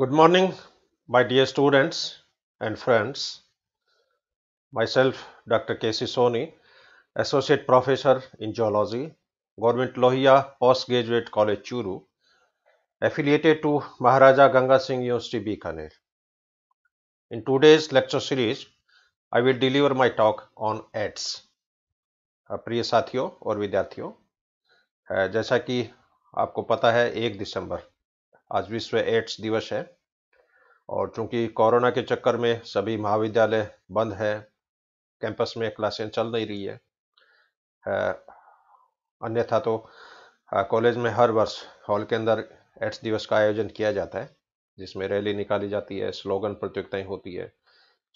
Good morning, my dear students and friends. Myself, Dr. K.C. sony Associate Professor in Geology, Government Lohia post graduate College Churu, affiliated to Maharaja Ganga Singh University Bikaner. In today's lecture series, i will deliver my talk on ads प्रिय साथियों और विद्यार्थियों जैसा कि आपको पता है एक दिसंबर आज विश्व एड्स दिवस है और चूंकि कोरोना के चक्कर में सभी महाविद्यालय बंद है कैंपस में क्लासें चल नहीं रही है अन्यथा तो कॉलेज में हर वर्ष हॉल के अंदर एड्स दिवस का आयोजन किया जाता है जिसमें रैली निकाली जाती है स्लोगन प्रतियोगिताएं होती है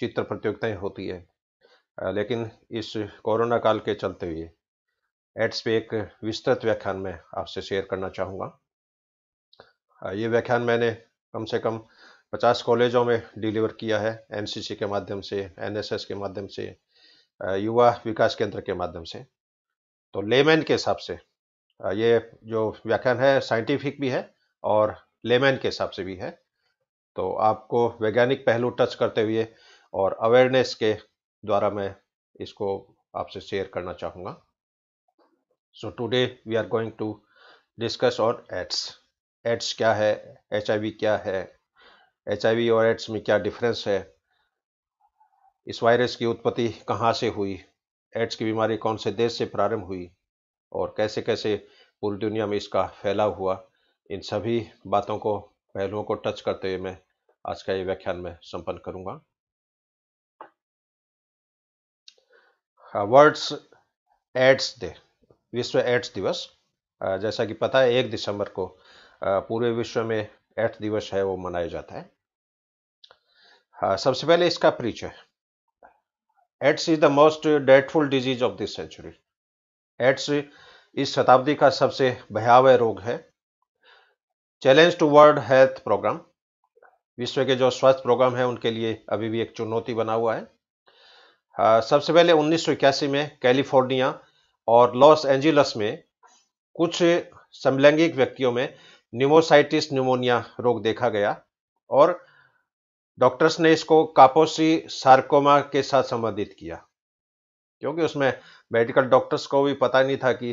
चित्र प्रतियोगिताएं होती है लेकिन इस कोरोना काल के चलते हुए एड्स पे एक विस्तृत व्याख्यान मैं आपसे शेयर करना चाहूँगा ये व्याख्यान मैंने कम से कम पचास कॉलेजों में डिलीवर किया है एनसीसी के माध्यम से एनएसएस के माध्यम से युवा विकास केंद्र के माध्यम से तो लेमैन के हिसाब से ये जो व्याख्यान है साइंटिफिक भी है और लेमैन के हिसाब से भी है तो आपको वैज्ञानिक पहलू टच करते हुए और अवेयरनेस के द्वारा मैं इसको आपसे शेयर करना चाहूँगा so today we are going to discuss on AIDS AIDS क्या है एच क्या है एच और एड्स में क्या डिफरेंस है इस वायरस की उत्पत्ति कहाँ से हुई एड्स की बीमारी कौन से देश से प्रारंभ हुई और कैसे कैसे पूरी दुनिया में इसका फैलाव हुआ इन सभी बातों को पहलुओं को टच करते हुए मैं आज का ये व्याख्यान में संपन्न करूंगा वर्ल्ड्स एड्स डे विश्व एड्स दिवस जैसा कि पता है एक दिसंबर को पूरे विश्व में एट्थ दिवस है वो मनाया जाता है हाँ, सबसे पहले इसका परिचय AIDS is the most dreadful disease of this century AIDS इस शताब्दी का सबसे भयावह रोग है challenge to world health programme विश्व के जो स्वास्थ्य प्रोग्राम है उनके लिए अभी भी एक चुनौती बना हुआ है हाँ, सबसे पहले उन्नीस में कैलिफोर्निया और लॉस एंजिलस में कुछ समलैंगिक व्यक्तियों में न्यूमोसाइटिस न्यूमोनिया रोग देखा गया और डॉक्टर्स ने इसको कापोसी सार्कोमा के साथ संबंधित किया क्योंकि उसमें मेडिकल डॉक्टर्स को भी पता नहीं था कि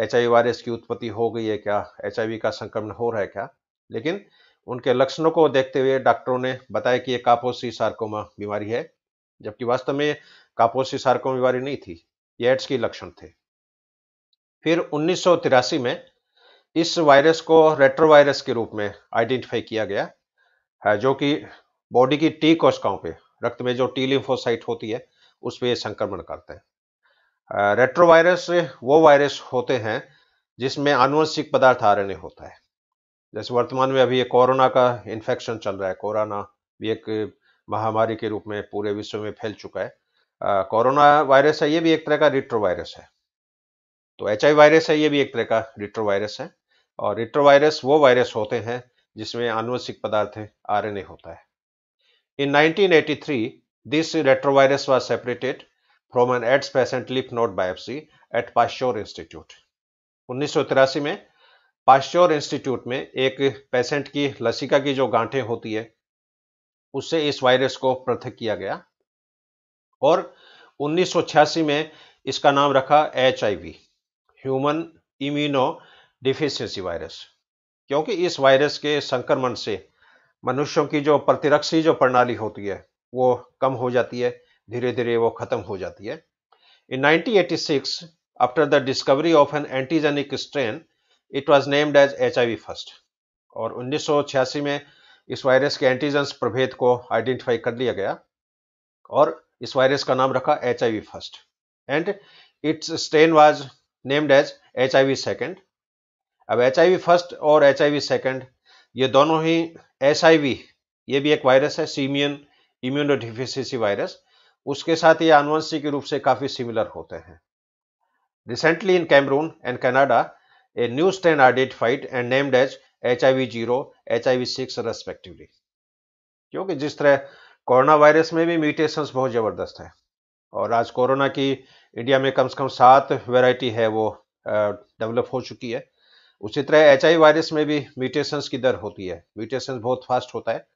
एच वायरस की उत्पत्ति हो गई है क्या एच का संक्रमण हो रहा है क्या लेकिन उनके लक्षणों को देखते हुए डॉक्टरों ने बताया कि ये कापोसी सार्कोमा बीमारी है जबकि वास्तव में कापोसी सार्कोमा बीमारी नहीं थी ये एड्स के लक्षण थे फिर उन्नीस में इस वायरस को रेट्रोवायरस के रूप में आइडेंटिफाई किया गया है जो कि बॉडी की टी कोशिकाओं पे रक्त में जो टी लिम्फोसाइट होती है उस पर संक्रमण करते हैं रेट्रोवायरस वो वायरस होते हैं जिसमें आनुवंशिक पदार्थ रहे होता है जैसे वर्तमान में अभी ये कोरोना का इन्फेक्शन चल रहा है कोरोना भी एक महामारी के रूप में पूरे विश्व में फैल चुका है कोरोना वायरस है ये भी एक तरह का रिट्रोवायरस है तो एच वायरस है ये भी एक तरह का रिट्रोवायरस है और रिट्रोवायरस वो वायरस होते हैं जिसमें आनुवंशिक पदार्थ आरएनए होता है in 1983, this retrovirus was separated from an AIDS patient lymph node biopsy at Pasteur institute उन्नीस में पाश्चोर इंस्टीट्यूट में एक पेशेंट की लसिका की जो गांठें होती है उससे इस वायरस को पृथक किया गया और उन्नीस में इसका नाम रखा H I human immunodeficiency virus क्योंकि इस वायरस के संक्रमण से मनुष्यों की जो प्रतिरक्षी जो प्रणाली होती है वो कम हो जाती है धीरे धीरे वो ख़त्म हो जाती है in 1986 after the discovery of an antigenic strain it was named as H first और 1986 में इस वायरस के एंटीजेंस प्रभेद को आइडेंटिफाई कर लिया गया और इस वायरस का नाम रखा H first and its strain was named as H I V second अब एच फर्स्ट और एच आई सेकेंड ये दोनों ही एस ये भी एक वायरस है सीमियन इम्यूनो वायरस उसके साथ ये के रूप से काफ़ी सिमिलर होते हैं recently in Cameroon and Canada a new strain identified and named as H I V zero H I V six respectively क्योंकि जिस तरह कोरोना वायरस में भी म्यूटेशंस बहुत ज़बरदस्त है और आज कोरोना की इंडिया में कम से कम सात वेराइटी है वो डेवलप हो चुकी है उसी तरह एच वायरस में भी म्यूटेशंस की दर होती है म्यूटेशंस बहुत फास्ट होता है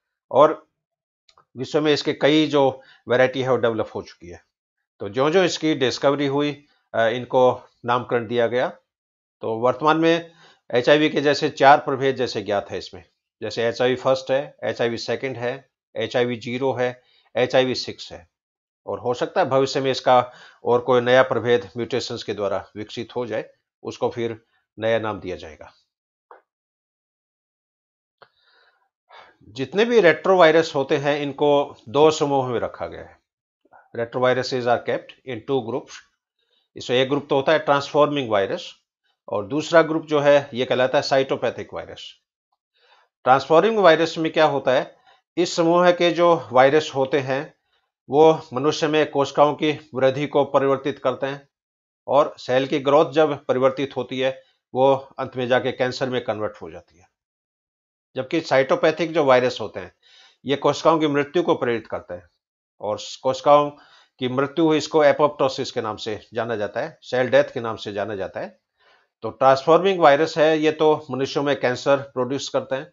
और विश्व में इसके कई जो वैरायटी है वो डेवलप हो चुकी है तो जो जो इसकी डिस्कवरी हुई इनको नामकरण दिया गया तो वर्तमान में एच के जैसे चार प्रभेद जैसे ज्ञात है इसमें जैसे एच फर्स्ट है एच आई सेकेंड है एच जीरो है एच सिक्स है और हो सकता है भविष्य में इसका और कोई नया प्रभेद म्यूटेशंस के द्वारा विकसित हो जाए उसको फिर नया नाम दिया जाएगा जितने भी रेट्रोवायरस होते हैं इनको दो समूह में रखा गया है retroviruses are kept in two groups इसमें एक ग्रुप तो होता है ट्रांसफॉर्मिंग वायरस और दूसरा ग्रुप जो है ये कहलाता है साइटोपैथिक वायरस ट्रांसफॉर्मिंग वायरस में क्या होता है इस समूह के जो वायरस होते हैं वो मनुष्य में कोशिकाओं की वृद्धि को परिवर्तित करते हैं और सेल की ग्रोथ जब परिवर्तित होती है वो अंत में जाके कैंसर में कन्वर्ट हो जाती है जबकि साइटोपैथिक जो वायरस होते हैं ये कोशिकाओं की मृत्यु को प्रेरित करते हैं और कोशिकाओं की मृत्यु इसको एपोप्टोसिस के नाम से जाना जाता है सेल डेथ के नाम से जाना जाता है तो ट्रांसफॉर्मिंग वायरस है ये तो मनुष्यों में कैंसर प्रोड्यूस करते हैं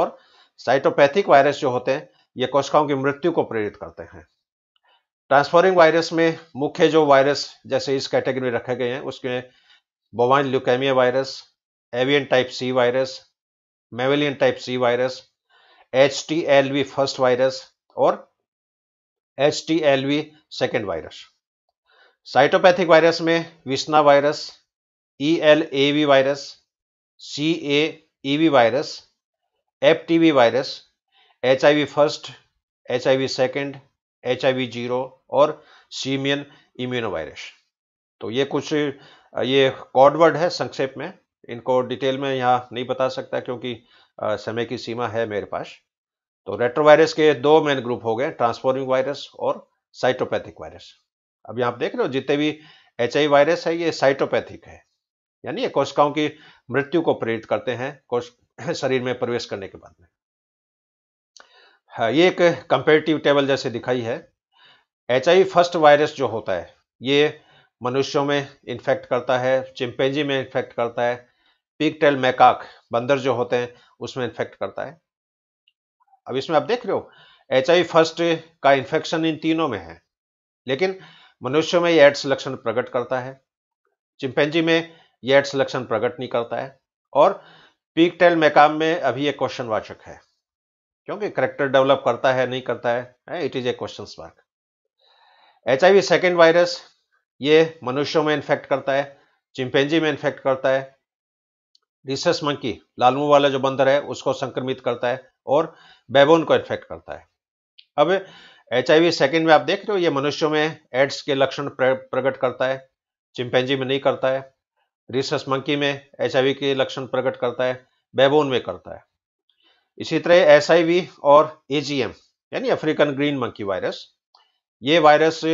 और साइटोपैथिक वायरस जो होते हैं ये कोशिकाओं की मृत्यु को प्रेरित करते हैं ट्रांसफॉर्मिंग वायरस में मुख्य जो वायरस जैसे इस कैटेगरी में रखे गए हैं उसमें avian type C virus mammalian type C virus H T L V first virus और V second virus cytopathic virus में visna virus E L A V virus C A E V virus F T V virus H I V first H I V second H I V zero और simian immuno virus तो ये कुछ ये कॉडवर्ड है संक्षेप में इनको detail में यहाँ नहीं बता सकता क्योंकि समय की सीमा है मेरे पास तो रेट्रोवायरस के दो मेन ग्रुप हो गए ट्रांसफॉर्मिंग वायरस और साइटोपैथिक वायरस अब यहाँ देख रहे हो जितने भी एच वायरस है ये साइटोपैथिक है यानी ये कोशिकाओं की मृत्यु को प्रेरित करते हैं कोश शरीर में प्रवेश करने के बाद में हाँ, ये एक कंपेरेटिव टेबल जैसे दिखाई है एच फर्स्ट वायरस जो होता है ये मनुष्यों में इन्फेक्ट करता है चिंपेंजी में इन्फेक्ट करता है पिग टेल मैकाक बंदर जो होते हैं उसमें इन्फेक्ट करता है अब इसमें आप देख रहे हो एच आई फर्स्ट का इन्फेक्शन इन तीनों में है लेकिन मनुष्यों में यह एड्स लक्षण प्रकट करता है चिंपेंजी में यह एड्स लक्षण प्रकट नहीं करता है और पीक टेल मैकाम में अभी क्वेश्चन वाचक है क्योंकि करेक्टर डेवलप करता है नहीं करता है it is a question mark H I V second virus ये मनुष्यों में इन्फेक्ट करता है चिंपेंजी में इन्फेक्ट करता है रिसस मंकी लालमू वाला जो बंदर है उसको संक्रमित करता है और बेबोन को इन्फेक्ट करता है अब एच आई सेकेंड में आप देख रहे हो ये मनुष्यों में एड्स के लक्षण प्रकट करता है चिंपेंजी में नहीं करता है रिसस मंकी में एच के लक्षण प्रकट करता है बेबोन में करता है इसी तरह एस और ए यानी अफ्रीकन ग्रीन मंकी वायरस ये वायरस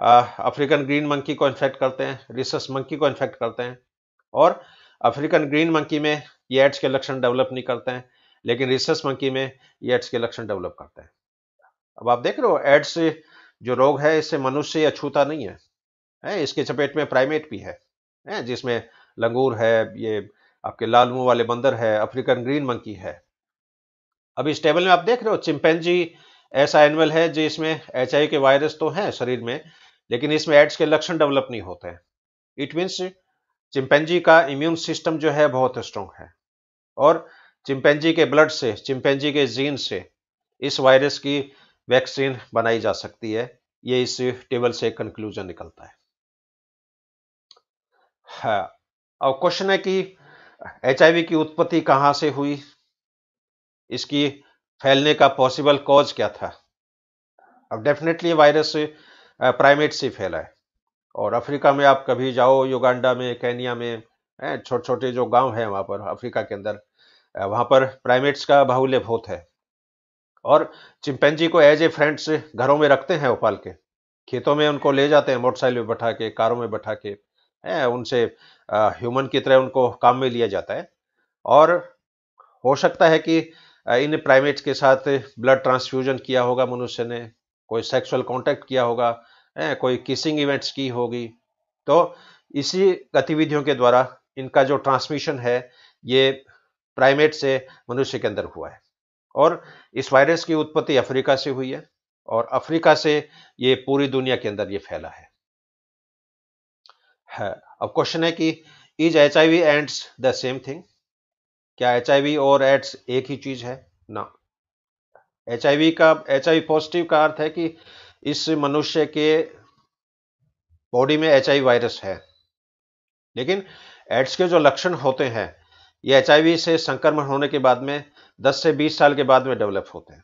अफ्रीकन ग्रीन मंकी को इन्फेक्ट करते हैं रिसस मंकी को इन्फेक्ट करते हैं और अफ्रीकन ग्रीन मंकी में ये एड्स के लक्षण डेवलप नहीं करते हैं लेकिन रिसस मंकी में ये एड्स के लक्षण डेवलप करते हैं अब आप देख रहे हो एड्स जो रोग है इससे मनुष्य अछूता नहीं है हैं इसके चपेट में प्राइमेट भी है हैं जिसमें लंगूर है ये आपके लाल मुंह वाले बंदर है अफ्रीकन ग्रीन मंकी है अब इस टेबल में आप देख रहे हो चिंपैनजी ऐसा एनिमल है जिसमें एच के वायरस तो हैं शरीर में लेकिन इसमें एड्स के लक्षण डेवलप नहीं होते हैं इट मीन्स चिंपेंजी का इम्यून सिस्टम जो है बहुत स्ट्रॉन्ग है और चिंपेंजी के ब्लड से चिंपेंजी के जीन से इस वायरस की वैक्सीन बनाई जा सकती है ये इस टेबल से कंक्लूजन निकलता है हाँ, अब क्वेश्चन है कि एच की उत्पत्ति कहाँ से हुई इसकी फैलने का पॉसिबल कॉज क्या था अब डेफिनेटली वायरस प्राइमेट से फैला है और अफ्रीका में आप कभी जाओ युगांडा में कैनिया में छोटे छोटे जो गांव हैं वहाँ पर अफ्रीका के अंदर वहाँ पर प्राइमेट्स का बाहुल्य बहुत है और चिंपेंजी को एज ए फ्रेंड्स घरों में रखते हैं ओपाल के खेतों में उनको ले जाते हैं मोटरसाइकिल में बैठा के कारों में बैठा के उनसे ह्यूमन की तरह उनको काम में लिया जाता है और हो सकता है कि इन प्राइमेट्स के साथ ब्लड ट्रांसफ्यूजन किया होगा मनुष्य ने कोई सेक्सुअल कांटेक्ट किया होगा कोई किसिंग इवेंट्स की होगी तो इसी गतिविधियों के द्वारा इनका जो ट्रांसमिशन है ये प्राइमेट से मनुष्य के अंदर हुआ है और इस वायरस की उत्पत्ति अफ्रीका से हुई है और अफ्रीका से ये पूरी दुनिया के अंदर ये फैला है, है। अब क्वेश्चन है कि is H I V and AIDS the same thing क्या एच और एड्स एक ही चीज है ना एच का एच पॉजिटिव का अर्थ है कि इस मनुष्य के बॉडी में एच वायरस है लेकिन एड्स के जो लक्षण होते हैं ये एच से संक्रमण होने के बाद में 10 से 20 साल के बाद में डेवलप होते हैं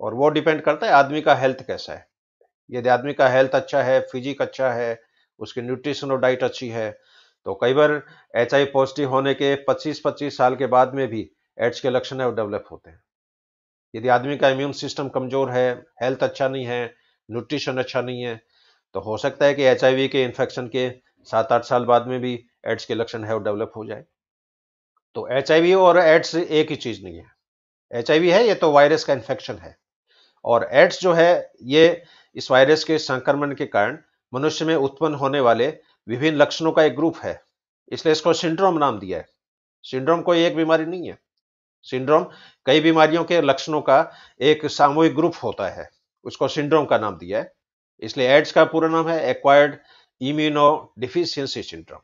और वो डिपेंड करता है आदमी का हेल्थ कैसा है यदि आदमी का हेल्थ अच्छा है फिजिक अच्छा है उसकी न्यूट्रिशन और डाइट अच्छी है तो कई बार एच पॉजिटिव होने के 25-25 साल के बाद में भी एड्स के लक्षण है वो डेवलप होते हैं यदि आदमी का इम्यून सिस्टम कमज़ोर है हेल्थ अच्छा नहीं है न्यूट्रिशन अच्छा नहीं है तो हो सकता है कि एच के इन्फेक्शन के सात आठ साल बाद में भी एड्स के लक्षण है वो डेवलप हो जाए तो एच और एड्स एक ही चीज़ नहीं है एच है ये तो वायरस का इन्फेक्शन है और एड्स जो है ये इस वायरस के संक्रमण के कारण मनुष्य में उत्पन्न होने वाले विभिन्न लक्षणों का एक ग्रुप है इसलिए इसको सिंड्रोम नाम दिया है सिंड्रोम कोई एक बीमारी नहीं है सिंड्रोम कई बीमारियों के लक्षणों का एक सामूहिक ग्रुप होता है उसको सिंड्रोम का नाम दिया है इसलिए एड्स का पूरा नाम है एक्वायर्ड इम्यूनो डिफिशियंसी सिंड्रोम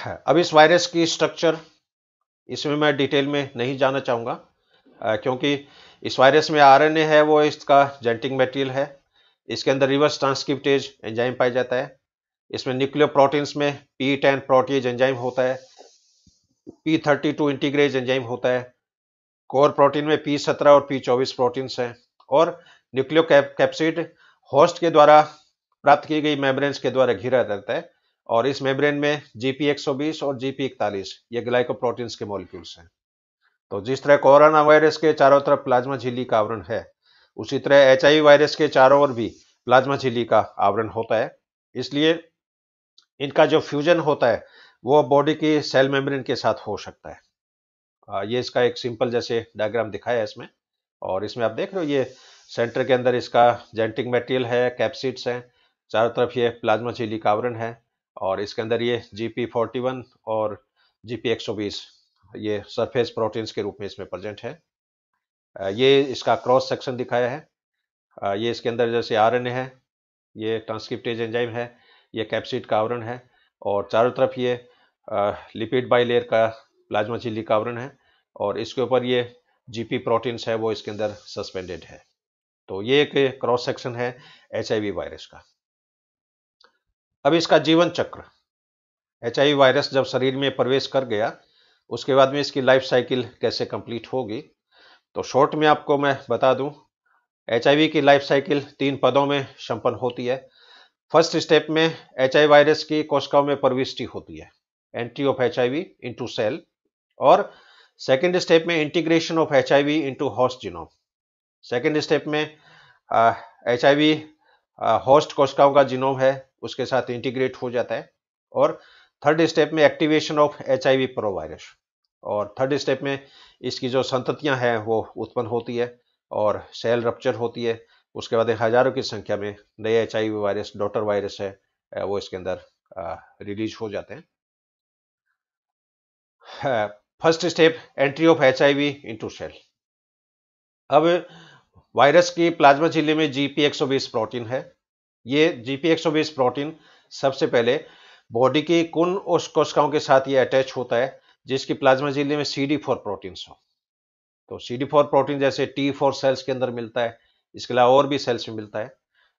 हाँ, अब इस वायरस की स्ट्रक्चर इसमें मैं डिटेल में नहीं जाना चाहूंगा क्योंकि इस वायरस में आरएनए है वो इसका जेंटिंग मेटेरियल है इसके अंदर रिवर्स ट्रांसक्रिप्टेज एंजाइम पाया जाता है इसमें न्यूक्लियर प्रोटीन्स में पी टेन प्रोटीज एंजाइम होता है P thirty two integrase enzyme होता है कोर प्रोटीन में पी सत्रह और पी चौबीस प्रोटीन्स हैं और न्यूक्लियो कैप्सिड होस्ट के द्वारा प्राप्त की गई मेम्ब्रेन्स के द्वारा घिरा रहता है और इस मेम्ब्रेन में जीपी बीस और जीपी इकतालीस ये ग्लाइकोप्रोटीन्स के मॉलिक्यूल्स हैं तो जिस तरह कोरोना वायरस के चारों तरफ प्लाज्मा झिल्ली का आवरण है उसी तरह एच वायरस के चारों ओर भी प्लाज्मा झिल्ली का आवरण होता है इसलिए इनका जो फ्यूजन होता है वो बॉडी के सेल मेम्ब्रेन के साथ हो सकता है ये इसका एक सिंपल जैसे डायग्राम दिखाया है इसमें और इसमें आप देख रहे हो ये सेंटर के अंदर इसका जेंटिक मटेरियल है कैप्सिड्स हैं चारों तरफ ये प्लाज्मा चीली कावरण है और इसके अंदर ये जी पी फोर्टी वन और जी पी एक सौ बीस ये सरफेस प्रोटीन्स के रूप में इसमें प्रेजेंट है ये इसका क्रॉस सेक्शन दिखाया है ये इसके अंदर जैसे आर एन ए है ये ट्रांसक्रिप्टेज एंजाइम है ये कैप्सिड का आवरण है और चारों तरफ ये लिपिड बाई लेयर का प्लाज्मा झिल्ली का आवरण है और इसके ऊपर ये जीपी प्रोटीन्स है वो इसके अंदर सस्पेंडेड है तो ये एक क्रॉस सेक्शन है एच वायरस का अब इसका जीवन चक्र एच वायरस जब शरीर में प्रवेश कर गया उसके बाद में इसकी लाइफ साइकिल कैसे कंप्लीट होगी तो शॉर्ट में आपको मैं बता दूं एच की लाइफ साइकिल तीन पदों में संपन्न होती है फर्स्ट स्टेप में एच वायरस की कोशिकाओं में प्रविष्टि होती है entry of H I cell और सेकेंड स्टेप में integration of H I V into host genome second step में एच आई वी होस्ट कोशिकाओं का जीनोम है उसके साथ इंटीग्रेट हो जाता है और थर्ड स्टेप में activation of H I V provirus और थर्ड स्टेप में इसकी जो संततियां हैं वो उत्पन्न होती है और सेल रप्चर होती है उसके बाद हजारों की संख्या में नए H I V virus daughter virus है वो इसके अंदर रिलीज हो जाते हैं first step entry of H I V into cell अब वायरस की प्लाज्मा झिल्ली में जी पी प्रोटीन है ये जी पी प्रोटीन सबसे पहले बॉडी की कुन उस कोशिकाओं के साथ ये अटैच होता है जिसकी प्लाज्मा झिल्ली में सी डी फोर प्रोटीन हो तो सी डी फोर प्रोटीन जैसे टी फोर सेल्स के अंदर मिलता है इसके अलावा और भी सेल्स में मिलता है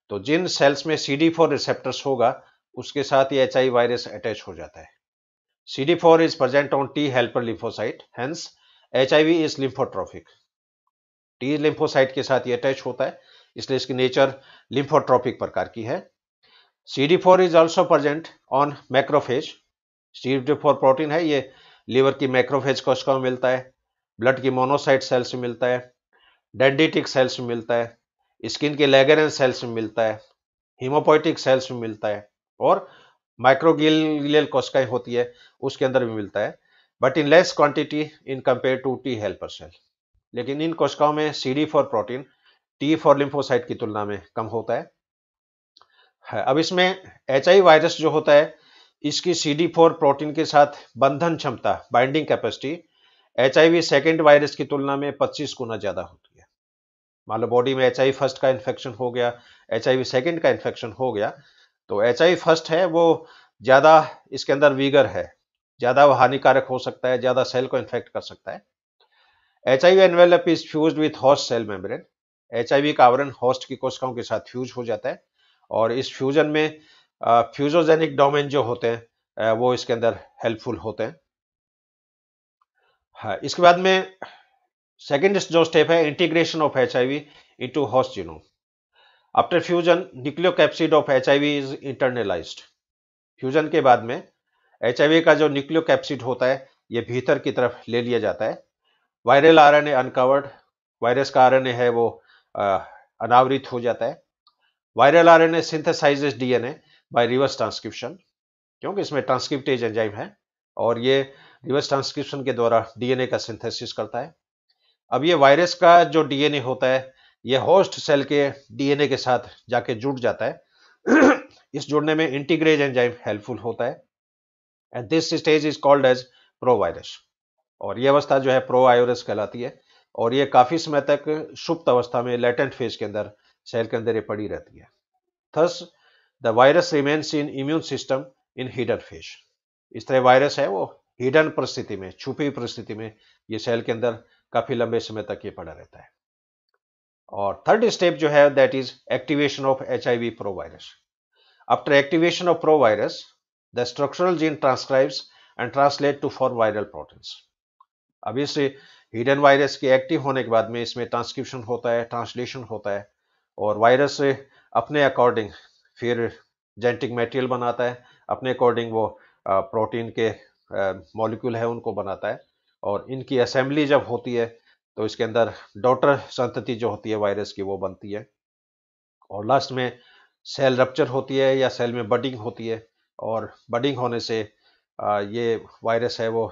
तो जिन सेल्स में सी डी फोर रिसेप्टर्स होगा उसके साथ ये एच आई वायरस अटैच हो जाता है CD4 is present on T helper lymphocyte, hence HIV is lymphotrophic. T lymphocyte के साथ ये attach होता है इसलिए इसकी नेचर लिम्फोट्रॉपिक प्रकार की है CD4 is also present on macrophage. CD4 protein है ये लीवर की मैक्रोफेज कोशिकाओं में मिलता है ब्लड की मोनोसाइट सेल्स में मिलता है डेंडिटिक सेल्स में मिलता है स्किन के लेगेरन सेल्स में मिलता है हीमोपोइटिक सेल्स में मिलता है और माइक्रोगिलियल कोशिकाएं होती है उसके अंदर भी मिलता है but in less quantity in compare to T helper cell लेकिन इन कोशिकाओं में C D four protein T four lymphocyte की तुलना में कम होता है, हाँ, अब इसमें एच आई वायरस जो होता है इसकी सी डी फोर प्रोटीन के साथ बंधन क्षमता binding capacity H I V second virus की तुलना में 25 गुना ज़्यादा होती है मान लो बॉडी में एच आई फर्स्ट का इन्फेक्शन हो गया एच आई वी सेकेंड का इन्फेक्शन हो गया तो एच आई फर्स्ट है वो ज़्यादा इसके अंदर वीगर है ज़्यादा हानिकारक हो सकता है ज़्यादा सेल को इन्फेक्ट कर सकता है H I envelope is fuse with host cell membrane H I का आवरण हॉस्ट की कोशिकाओं के साथ फ्यूज हो जाता है और इस फ्यूजन में फ्यूजोजेनिक डोमेन जो होते हैं वो इसके अंदर हेल्पफुल होते हैं हाँ इसके बाद में सेकेंड जो स्टेप है integration of H I V into host genome after fusion nucleocapsid of H is internalised fusion के बाद में एच का जो न्यूक्लियोकैप्सिड होता है ये भीतर की तरफ ले लिया जाता है वायरल आर अनकवर्ड वायरस का आर है वो अनावृत हो जाता है viral R N A synthesises DNA by reverse transcription क्योंकि इसमें ट्रांसक्रिप्टेज एंजाइम है और ये रिवर्स ट्रांसक्रिप्शन के द्वारा डीएनए का सिंथेसिस करता है अब ये वायरस का जो डीएनए होता है यह होस्ट सेल के डीएनए के साथ जाके जुड़ जाता है इस जुड़ने में इंटीग्रेज एंजाइम हेल्पफुल होता है and this stage is called as provirus और यह अवस्था जो है प्रोवायरस कहलाती है और ये काफी समय तक सुप्त अवस्था में लेटेंट फेज के अंदर सेल के अंदर ये पड़ी रहती है thus the virus remains in immune system in hidden phase इस तरह वायरस है वो हिडन परिस्थिति में छुपी परिस्थिति में ये सेल के अंदर काफी लंबे समय तक ये पड़ा रहता है और थर्ड स्टेप जो है that is activation of H I V provirus after activation of provirus the structural gene transcribes and translate to for viral proteins अब इस हिडन वायरस के एक्टिव होने के बाद में इसमें ट्रांसक्रिप्शन होता है ट्रांसलेशन होता है और वायरस अपने अकॉर्डिंग फिर जेनेटिक मटेरियल बनाता है अपने अकॉर्डिंग वो प्रोटीन के मॉलिक्यूल है उनको बनाता है और इनकी असेंबली जब होती है तो इसके अंदर डॉटर संतति जो होती है वायरस की वो बनती है और लास्ट में सेल रप्चर होती है या सेल में बडिंग होती है और बडिंग होने से ये वायरस है वो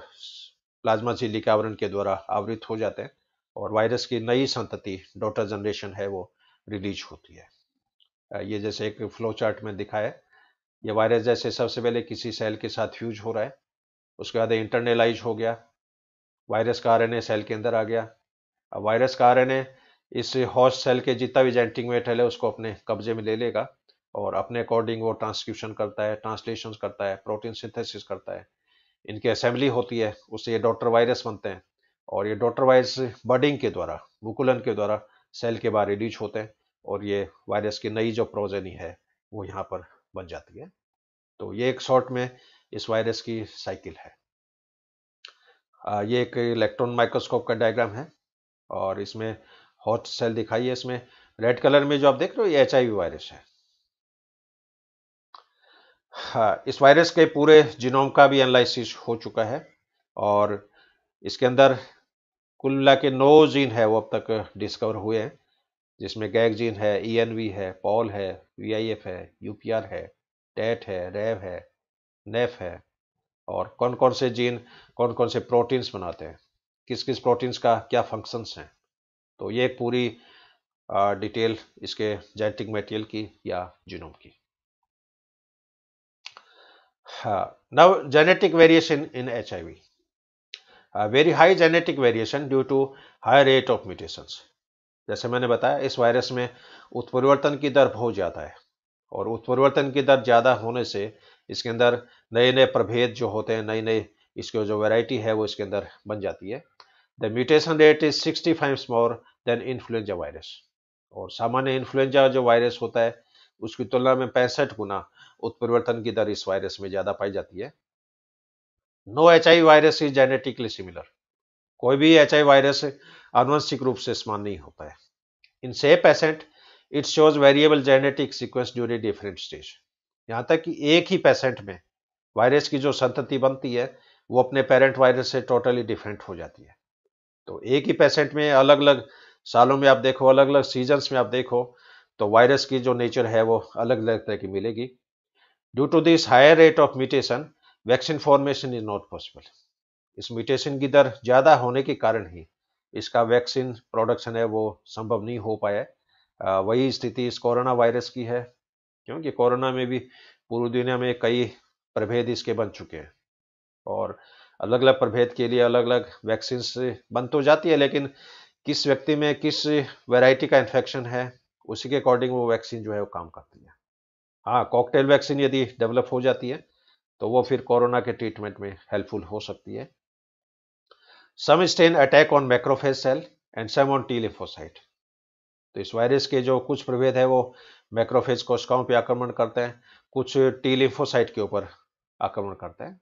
प्लाज्मा झिल्ली आवरण के द्वारा आवृत हो जाते हैं और वायरस की नई संतति डॉटर जनरेशन है वो रिलीज होती है ये जैसे एक फ्लो चार्ट में दिखा है ये वायरस जैसे सबसे पहले किसी सेल के साथ फ्यूज हो रहा है उसके बाद इंटरनलाइज हो गया वायरस का आर सेल के अंदर आ गया वायरस का आरएनए इस हॉस्ट सेल के जितना भी जेंटिंग मेटेरियल है उसको अपने कब्जे में ले लेगा और अपने अकॉर्डिंग वो ट्रांसक्रिप्शन करता है ट्रांसलेशन करता है प्रोटीन सिंथेसिस करता है इनकी असेंबली होती है उससे ये डॉटर वायरस बनते हैं और ये डॉटर वायरस बर्डिंग के द्वारा बुकुलन के द्वारा सेल के बाहर रिलीज होते हैं और ये वायरस की नई जो प्रोजेनी है वो यहाँ पर बन जाती है तो ये एक शॉर्ट में इस वायरस की साइकिल है ये एक इलेक्ट्रॉन माइक्रोस्कोप का डायग्राम है और इसमें हॉट सेल दिखाई है इसमें रेड कलर में जो आप देख रहे हो ये एच वायरस है हाँ इस वायरस के पूरे जीनोम का भी एनालिसिस हो चुका है और इसके अंदर कुल मिला के नौ जीन है वो अब तक डिस्कवर हुए हैं जिसमें गैग जीन है ई e है पॉल है वी है यू है टेट है रेव है नेफ है और कौन कौन से जीन कौन कौन से प्रोटीन्स बनाते हैं किस किस प्रोटीन्स का क्या फंक्शंस हैं तो ये एक पूरी डिटेल इसके जेनेटिक मटेरियल की या जीनोम की हाँ, now genetic variation in hiv uh, very high genetic variation due to high rate of mutation जैसे मैंने बताया इस वायरस में उत्परिवर्तन की दर बहुत ज़्यादा है और उत्परिवर्तन की दर ज़्यादा होने से इसके अंदर नए नए प्रभेद जो होते हैं नई नई इसके जो वैरायटी है वो इसके अंदर बन जाती है The mutation rate is 60 times more than influenza virus. और सामान्य इन्फ्लुएंजा जो वायरस होता है उसकी तुलना में पैंसठ गुना उत्परिवर्तन की दर इस वायरस में ज्यादा पाई जाती है no H I virus is genetically similar कोई भी एच आई वायरस आनुवंशिक रूप से समान नहीं होता है इन से patient it shows variable genetic sequence during different stage यहाँ तक कि एक ही पेशेंट में वायरस की जो संतति बनती है वो अपने पेरेंट वायरस से टोटली डिफरेंट हो जाती है तो एक ही पेशेंट में अलग अलग सालों में आप देखो अलग अलग सीजन्स में आप देखो तो वायरस की जो नेचर है वो अलग अलग तरह की मिलेगी due to this higher rate of mutation vaccine formation is not possible इस म्यूटेशन की दर ज़्यादा होने के कारण ही इसका वैक्सीन प्रोडक्शन है वो संभव नहीं हो पाया वही स्थिति इस कोरोना वायरस की है क्योंकि कोरोना में भी पूरी दुनिया में कई प्रभेद इसके बन चुके हैं और अलग अलग प्रभेद के लिए अलग अलग वैक्सीन बन तो जाती है लेकिन किस व्यक्ति में किस वैरायटी का इन्फेक्शन है उसी के अकॉर्डिंग वो वैक्सीन जो है वो काम करती है हाँ कॉकटेल वैक्सीन यदि डेवलप हो जाती है तो वो फिर कोरोना के ट्रीटमेंट में हेल्पफुल हो सकती है some strain attack on macrophage cell and some on T lymphocyte तो इस वायरस के जो कुछ प्रभेद है वो मैक्रोफेज कोशिकाओं पर आक्रमण करते हैं कुछ टी लिफोसाइट के ऊपर आक्रमण करते हैं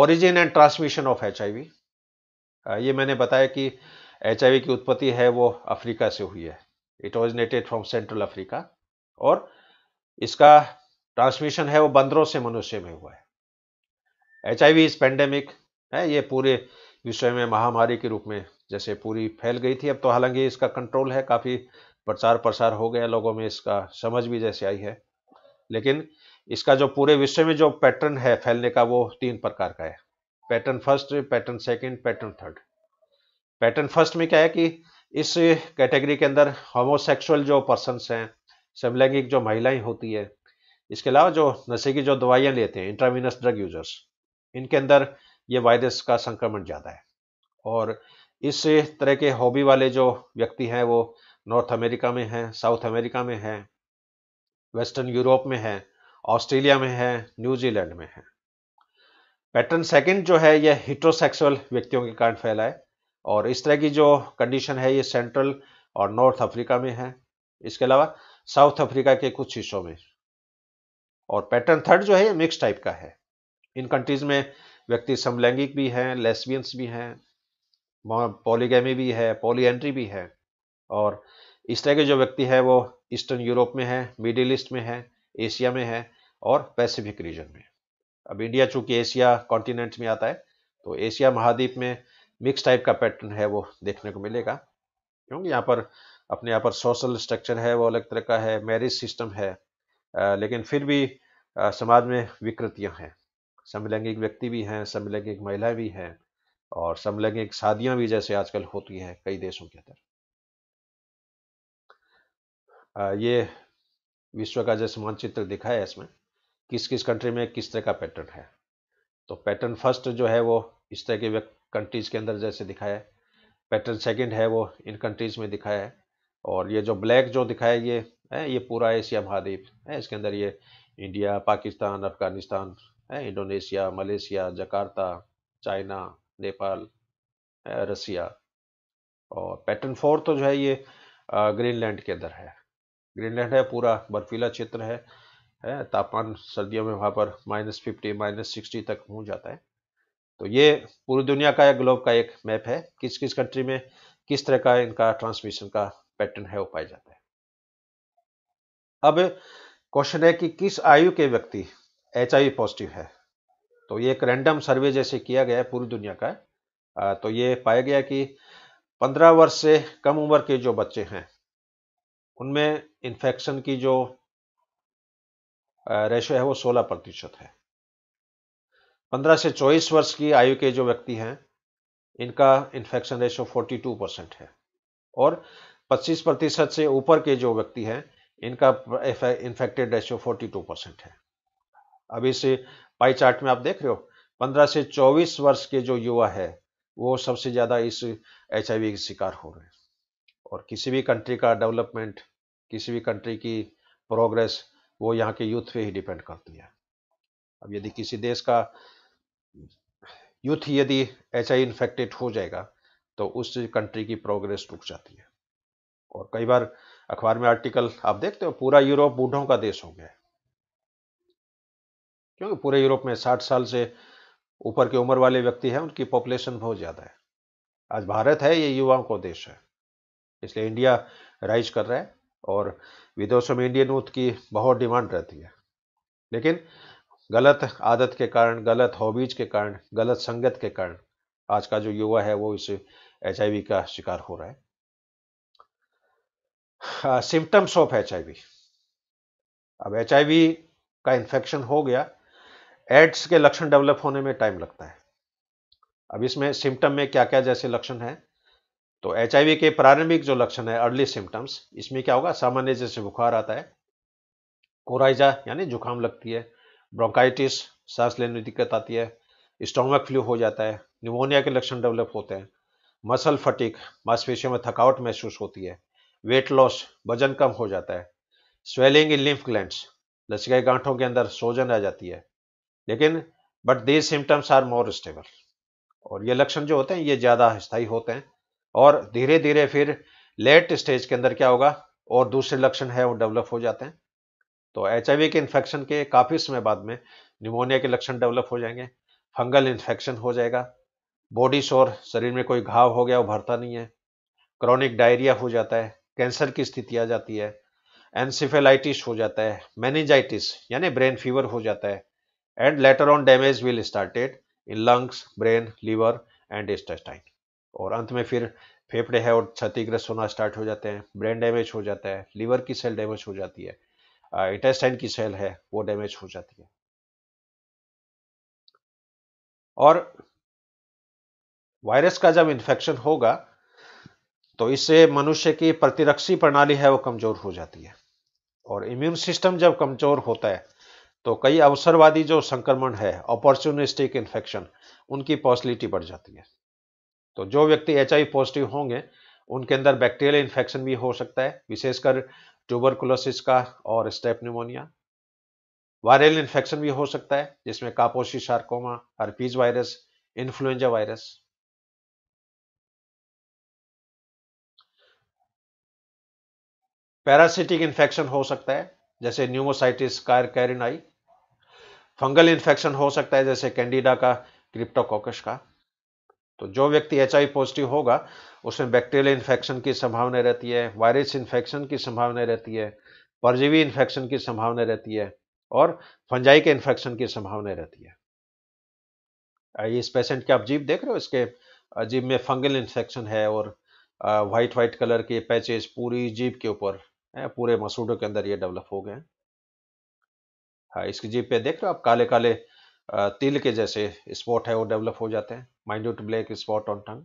origin and transmission of H ये मैंने बताया कि एच की उत्पत्ति है वो अफ्रीका से हुई है it originated from central Africa और इसका ट्रांसमिशन है वो बंदरों से मनुष्य में हुआ है H I V is pandemic है ये पूरे विश्व में महामारी के रूप में जैसे पूरी फैल गई थी अब तो हालांकि इसका कंट्रोल है काफ़ी प्रचार प्रसार हो गया लोगों में इसका समझ भी जैसे आई है लेकिन इसका जो पूरे विश्व में जो पैटर्न है फैलने का वो तीन प्रकार का है pattern first pattern second pattern third pattern first में क्या है कि इस कैटेगरी के अंदर होमोसेक्सुअल जो पर्सनस हैं समलैंगिक जो महिलाएं होती है इसके अलावा जो नशे की जो दवाइयाँ लेते हैं इंट्रावीनस ड्रग यूजर्स इनके अंदर ये वायरस का संक्रमण ज़्यादा है और इस तरह के हॉबी वाले जो व्यक्ति हैं वो नॉर्थ अमेरिका में हैं साउथ अमेरिका में हैं वेस्टर्न यूरोप में हैं ऑस्ट्रेलिया में है न्यूजीलैंड में है पैटर्न सेकंड जो है यह हिट्रोसेक्सुअल व्यक्तियों के कारण फैला है और इस तरह की जो कंडीशन है ये सेंट्रल और नॉर्थ अफ्रीका में है इसके अलावा साउथ अफ्रीका के कुछ हिस्सों में और पैटर्न थर्ड जो है ये मिक्स टाइप का है इन कंट्रीज में व्यक्ति समलैंगिक भी हैं लेस्बियंस भी हैं पॉलीगेमी भी है पॉलीएंट्री भी है और इस तरह के जो व्यक्ति है वो ईस्टर्न यूरोप में है मिडिल ईस्ट में है एशिया में है और पैसिफिक रीजन में अब इंडिया चूंकि एशिया कॉन्टिनेंट में आता है तो एशिया महाद्वीप में मिक्स टाइप का पैटर्न है वो देखने को मिलेगा क्योंकि यहाँ पर अपने यहाँ पर सोशल स्ट्रक्चर है वो अलग तरह का है मैरिज सिस्टम है आ, लेकिन फिर भी आ, समाज में विकृतियाँ हैं समलैंगिक व्यक्ति भी हैं समलैंगिक महिलाएं भी हैं और समलैंगिक शादियां भी जैसे आजकल होती हैं कई देशों के अंदर ये विश्व का जैसे मानचित्र दिखा है इसमें किस किस कंट्री में किस तरह का पैटर्न है तो पैटर्न फर्स्ट जो है वो इस तरह के कंट्रीज़ के अंदर जैसे दिखाया है पैटर्न सेकंड है वो इन कंट्रीज़ में दिखाया है और ये जो ब्लैक जो दिखाया ये है ये पूरा एशिया महाद्वीप है इसके अंदर ये इंडिया पाकिस्तान अफगानिस्तान है Indonesia Malaysia Jakarta China Nepal Russia और पैटर्न फोर्थ तो जो है ये ग्रीनलैंड के अंदर है ग्रीनलैंड है पूरा बर्फीला क्षेत्र है है तापमान सर्दियों में वहाँ पर माइनस फिफ्टी माइनस सिक्सटी तक पहुँच जाता है तो ये पूरी दुनिया का या ग्लोब का एक मैप है किस किस कंट्री में किस तरह का इनका ट्रांसमिशन का पैटर्न है वो पाया जाता है अब क्वेश्चन है कि किस आयु के व्यक्ति एच पॉजिटिव है तो ये एक रैंडम सर्वे जैसे किया गया है पूरी दुनिया का तो ये पाया गया कि 15 वर्ष से कम उम्र के जो बच्चे हैं उनमें इन्फेक्शन की जो रेशो है वो 16 प्रतिशत है 15 से 24 वर्ष की आयु के जो व्यक्ति हैं इनका इन्फेक्शन रेशो 42 परसेंट है और 25 प्रतिशत से ऊपर के जो व्यक्ति हैं इनका इन्फेक्टेड रेशो 42 परसेंट है अब इस पाई चार्ट में आप देख रहे हो 15 से 24 वर्ष के जो युवा है वो सबसे ज़्यादा इस एच के शिकार हो रहे हैं और किसी भी कंट्री का डेवलपमेंट किसी भी कंट्री की प्रोग्रेस वो यहाँ के यूथ पे ही डिपेंड करती है अब यदि किसी देश का यूथ यदि एच आई इन्फेक्टेड हो जाएगा तो उस कंट्री की प्रोग्रेस रुक जाती है और कई बार अखबार में आर्टिकल आप देखते हो पूरा यूरोप बूढ़ों का देश हो गया है क्योंकि पूरे यूरोप में साठ साल से ऊपर के उम्र वाले व्यक्ति हैं उनकी पॉपुलेशन बहुत ज़्यादा है आज भारत है ये युवाओं को देश है इसलिए इंडिया राइज कर रहा है और विदेशों में इंडियन यूथ की बहुत डिमांड रहती है लेकिन गलत आदत के कारण गलत हॉबीज के कारण गलत संगत के कारण आज का जो युवा है वो इस एच का शिकार हो रहा है सिम्टम्स ऑफ एच अब एच का इन्फेक्शन हो गया एड्स के लक्षण डेवलप होने में टाइम लगता है अब इसमें सिम्टम में क्या क्या जैसे लक्षण हैं तो एच के प्रारंभिक जो लक्षण है अर्ली सिम्टम्स इसमें क्या होगा सामान्य जैसे बुखार आता है कोराइजा यानी जुकाम लगती है ब्रोंकाइटिस सांस लेने में दिक्कत आती है स्टोमक फ्लू हो जाता है निमोनिया के लक्षण डेवलप होते हैं मसल फटिक मांसपेशियों में थकावट महसूस होती है वेट लॉस वजन कम हो जाता है स्वेलिंग इन लिम्फ ग्लैंड्स लचकाई गांठों के अंदर सोजन आ जाती है लेकिन but these symptoms are more stable और ये लक्षण जो होते हैं ये ज़्यादा स्थायी होते हैं और धीरे धीरे फिर लेट स्टेज के अंदर क्या होगा और दूसरे लक्षण है वो डेवलप हो जाते हैं तो एच के इन्फेक्शन के काफ़ी समय बाद में निमोनिया के लक्षण डेवलप हो जाएंगे फंगल इन्फेक्शन हो जाएगा बॉडी शोर शरीर में कोई घाव हो गया वो भरता नहीं है क्रॉनिक डायरिया हो जाता है कैंसर की स्थिति आ जाती है एनसिफेलाइटिस हो जाता है मैनिजाइटिस यानी ब्रेन फीवर हो जाता है and later on damage will started in lungs brain liver and intestine और अंत में फिर फेफड़े है और क्षतिग्रस्त होना स्टार्ट हो जाते हैं ब्रेन डैमेज हो जाता है लीवर की सेल डैमेज हो जाती है इंटेस्टाइन की सेल है वो डैमेज हो जाती है और वायरस का जब इन्फेक्शन होगा तो इससे मनुष्य की प्रतिरक्षी प्रणाली है वो कमजोर हो जाती है और इम्यून सिस्टम जब कमजोर होता है तो कई अवसरवादी जो संक्रमण है अपॉर्चुनिस्टिक इन्फेक्शन उनकी पॉसिबिलिटी बढ़ जाती है तो जो व्यक्ति एच पॉजिटिव होंगे उनके अंदर बैक्टीरियल इन्फेक्शन भी हो सकता है विशेषकर ट्यूबरकुलोसिस का और स्टेप निमोनिया वायरल इन्फेक्शन भी हो सकता है जिसमें Kaposi sarcoma herpes virus influenza virus parasitic infection हो सकता है जैसे न्यूमोसाइटिस कारकैरिनाई फंगल इन्फेक्शन हो सकता है जैसे कैंडिडा का क्रिप्टोकोकस का तो जो व्यक्ति एच पॉजिटिव होगा उसमें बैक्टीरियल इन्फेक्शन की संभावना रहती है वायरस इन्फेक्शन की संभावना रहती है परजीवी इन्फेक्शन की संभावना रहती है और फंजाई के इन्फेक्शन की संभावना रहती है इस पेशेंट के आप जीप देख रहे हो इसके जीप में फंगल इन्फेक्शन है और वाइट वाइट कलर के पैचेस पूरी जीप के ऊपर पूरे मसूडों के अंदर ये डेवलप हो गए हैं हाँ इसकी जीप पे देख रहे हो आप काले काले तिल के जैसे स्पॉट है वो डेवलप हो जाते हैं minute black spot on tongue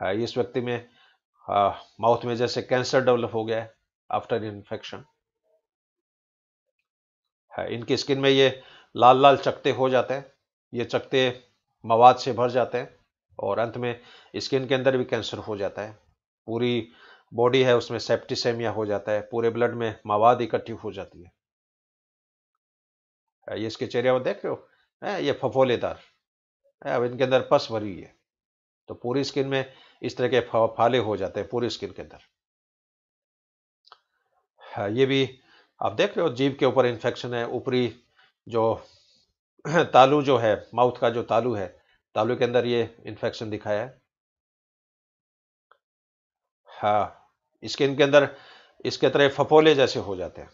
हाँ, इस व्यक्ति में हाँ, माउथ में जैसे कैंसर डेवलप हो गया है आफ्टर इन्फेक्शन है हाँ, इनकी स्किन में ये लाल लाल चकते हो जाते हैं ये चकते मवाद से भर जाते हैं और अंत में स्किन के अंदर भी कैंसर हो जाता है पूरी बॉडी है उसमें सेप्टिसेमिया हो जाता है पूरे ब्लड में मवाद इकट्ठी हो जाती है ये इसके चेहरे में देख रहे हो ये फफोलेदार अब इनके अंदर पस भरी है तो पूरी स्किन में इस तरह के फाले हो जाते हैं पूरी स्किन के अंदर हाँ, ये भी आप देख रहे हो जीभ के ऊपर इन्फेक्शन है ऊपरी जो तालू जो है माउथ का जो तालू है तालू के अंदर ये इन्फेक्शन दिखाया है हाँ स्किन के अंदर इसके तरह फपोले जैसे हो जाते हैं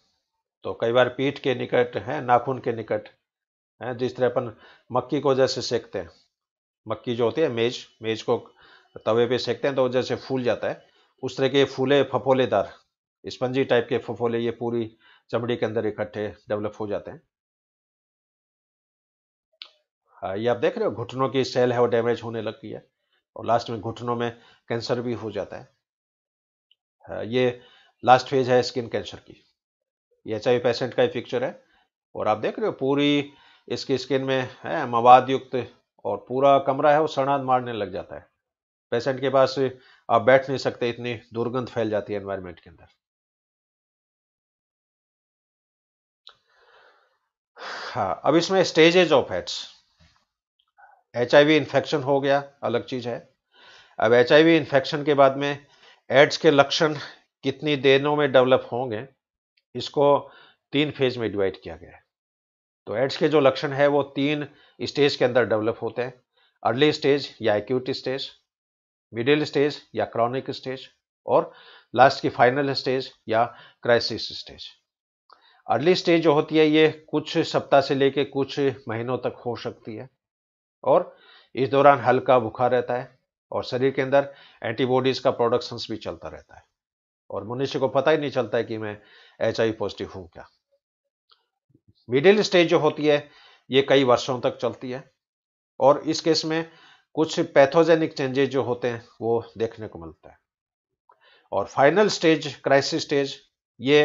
तो कई बार पीठ के निकट है नाखून के निकट हैं जिस तो तरह अपन मक्की को जैसे सेकते हैं मक्की जो होती है मेज मेज को तवे पे सेकते हैं तो जैसे फूल जाता है उस तरह के फूले फफोलेदार स्पंजी टाइप के फफोले ये पूरी चमड़ी के अंदर इकट्ठे डेवलप हो जाते हैं हाँ ये आप देख रहे हो घुटनों की सेल है वो डैमेज होने लगती है और लास्ट में घुटनों में कैंसर भी हो जाता है हाँ ये लास्ट फेज है स्किन कैंसर की ये एच पेशेंट का ही पिक्चर है और आप देख रहे हो पूरी इसकी स्किन में है मवाद युक्त और पूरा कमरा है वो सड़ाद मारने लग जाता है पेशेंट के पास आप बैठ नहीं सकते इतनी दुर्गंध फैल जाती है एनवायरमेंट के अंदर हाँ अब इसमें stages of AIDS H infection हो गया अलग चीज़ है अब एच इन्फेक्शन के बाद में एड्स के लक्षण कितनी देरों में डेवलप होंगे इसको तीन फेज में डिवाइड किया गया है तो एड्स के जो लक्षण है वो तीन स्टेज के अंदर डेवलप होते हैं अर्ली स्टेज या एक्यूट स्टेज मिडिल स्टेज या क्रॉनिक स्टेज और लास्ट की फाइनल स्टेज या क्राइसिस स्टेज अर्ली स्टेज जो होती है ये कुछ सप्ताह से लेके कुछ महीनों तक हो सकती है और इस दौरान हल्का बुखार रहता है और शरीर के अंदर एंटीबॉडीज का प्रोडक्शंस भी चलता रहता है और मनुष्य को पता ही नहीं चलता है कि मैं एच पॉजिटिव हूँ क्या मिडिल स्टेज जो होती है ये कई वर्षों तक चलती है और इस केस में कुछ पैथोजेनिक चेंजेस जो होते हैं वो देखने को मिलता है और फाइनल स्टेज क्राइसिस स्टेज ये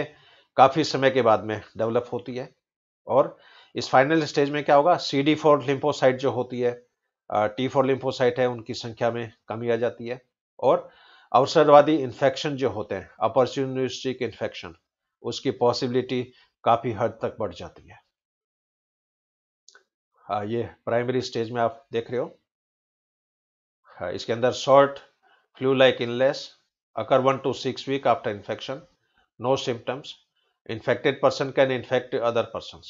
काफ़ी समय के बाद में डेवलप होती है और इस फाइनल स्टेज में क्या होगा सी डी फोर लिम्फोसाइट जो होती है टी फोर लिम्फोसाइट है उनकी संख्या में कमी आ जाती है और अवसरवादी इन्फेक्शन जो होते हैं अपॉर्चुनिस्टिक इन्फेक्शन उसकी पॉसिबिलिटी काफी हद तक बढ़ जाती है हाँ ये प्राइमरी स्टेज में आप देख रहे हो हाँ इसके अंदर शॉर्ट फ्लू लाइक इनलेस occur one two six week after infection no symptoms infected person can infect other person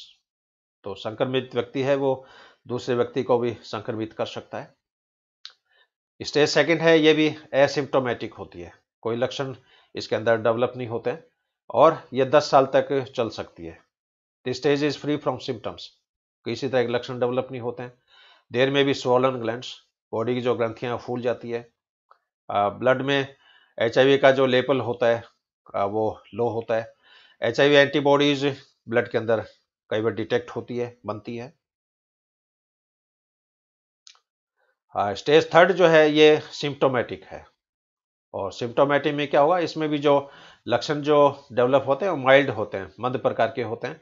तो संक्रमित व्यक्ति है वो दूसरे व्यक्ति को भी संक्रमित कर सकता है स्टेज सेकेंड है ये भी एसिम्टोमेटिक होती है कोई लक्षण इसके अंदर डेवलप नहीं होते और यह 10 साल तक चल सकती है the stage is free from symptoms किसी तरह के लक्षण डेवलप नहीं होते हैं देर में भी स्वॉलन ग्लैंड बॉडी की जो ग्रंथियाँ फूल जाती है ब्लड में एच का जो लेपल होता है वो लो होता है एच एंटीबॉडीज ब्लड के अंदर कई बार डिटेक्ट होती है बनती है स्टेज थर्ड जो है ये सिम्टोमेटिक है और सिम्टोमेटिक में क्या होगा इसमें भी जो लक्षण जो डेवलप होते हैं वो माइल्ड होते हैं मंद प्रकार के होते हैं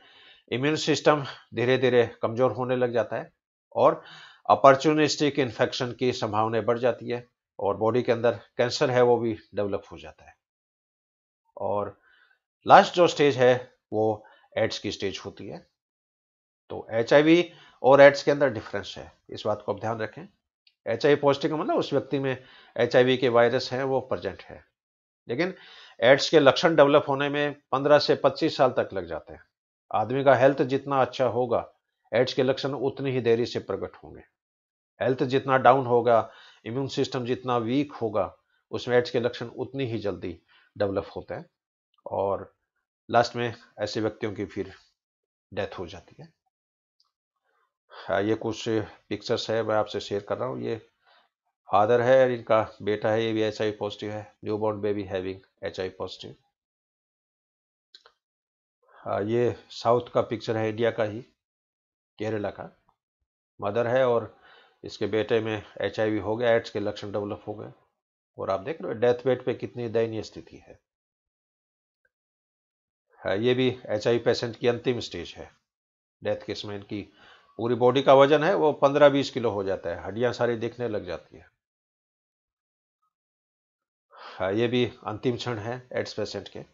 इम्यून सिस्टम धीरे धीरे कमज़ोर होने लग जाता है और अपॉर्चुनिस्टिक इन्फेक्शन की संभावनाएं बढ़ जाती है और बॉडी के अंदर कैंसर है वो भी डेवलप हो जाता है और लास्ट जो स्टेज है वो एड्स की स्टेज होती है तो एच और एड्स के अंदर डिफरेंस है इस बात को आप ध्यान रखें एच आई पॉजिटिव का मतलब उस व्यक्ति में एच के वायरस हैं वो प्रजेंट है लेकिन एड्स के लक्षण डेवलप होने में 15 से 25 साल तक लग जाते हैं आदमी का हेल्थ जितना अच्छा होगा एड्स के लक्षण उतनी ही देरी से प्रकट होंगे हेल्थ जितना डाउन होगा इम्यून सिस्टम जितना वीक होगा उसमें एड्स के लक्षण उतनी ही जल्दी डेवलप होते हैं और लास्ट में ऐसे व्यक्तियों की फिर डेथ हो जाती है हाँ, ये कुछ पिक्चर्स है मैं आपसे शेयर कर रहा हूँ ये फादर है और इनका बेटा है ये भी एच आई पॉजिटिव है new born baby having H I positive ये साउथ का पिक्चर है इंडिया का ही केरला का मदर है और इसके बेटे में एच आई वी हो गया एड्स के लक्षण डेवलप हो गए और आप देख रहे हो डेथ बेड पे कितनी दयनीय स्थिति है हाँ, ये भी एच आई पेशेंट की अंतिम स्टेज है डेथ केस में इनकी पूरी बॉडी का वजन है वो पंद्रह बीस किलो हो जाता है हड्डियां सारी दिखने लग जाती है हाँ, ये भी अंतिम क्षण है एड्स पेशेंट के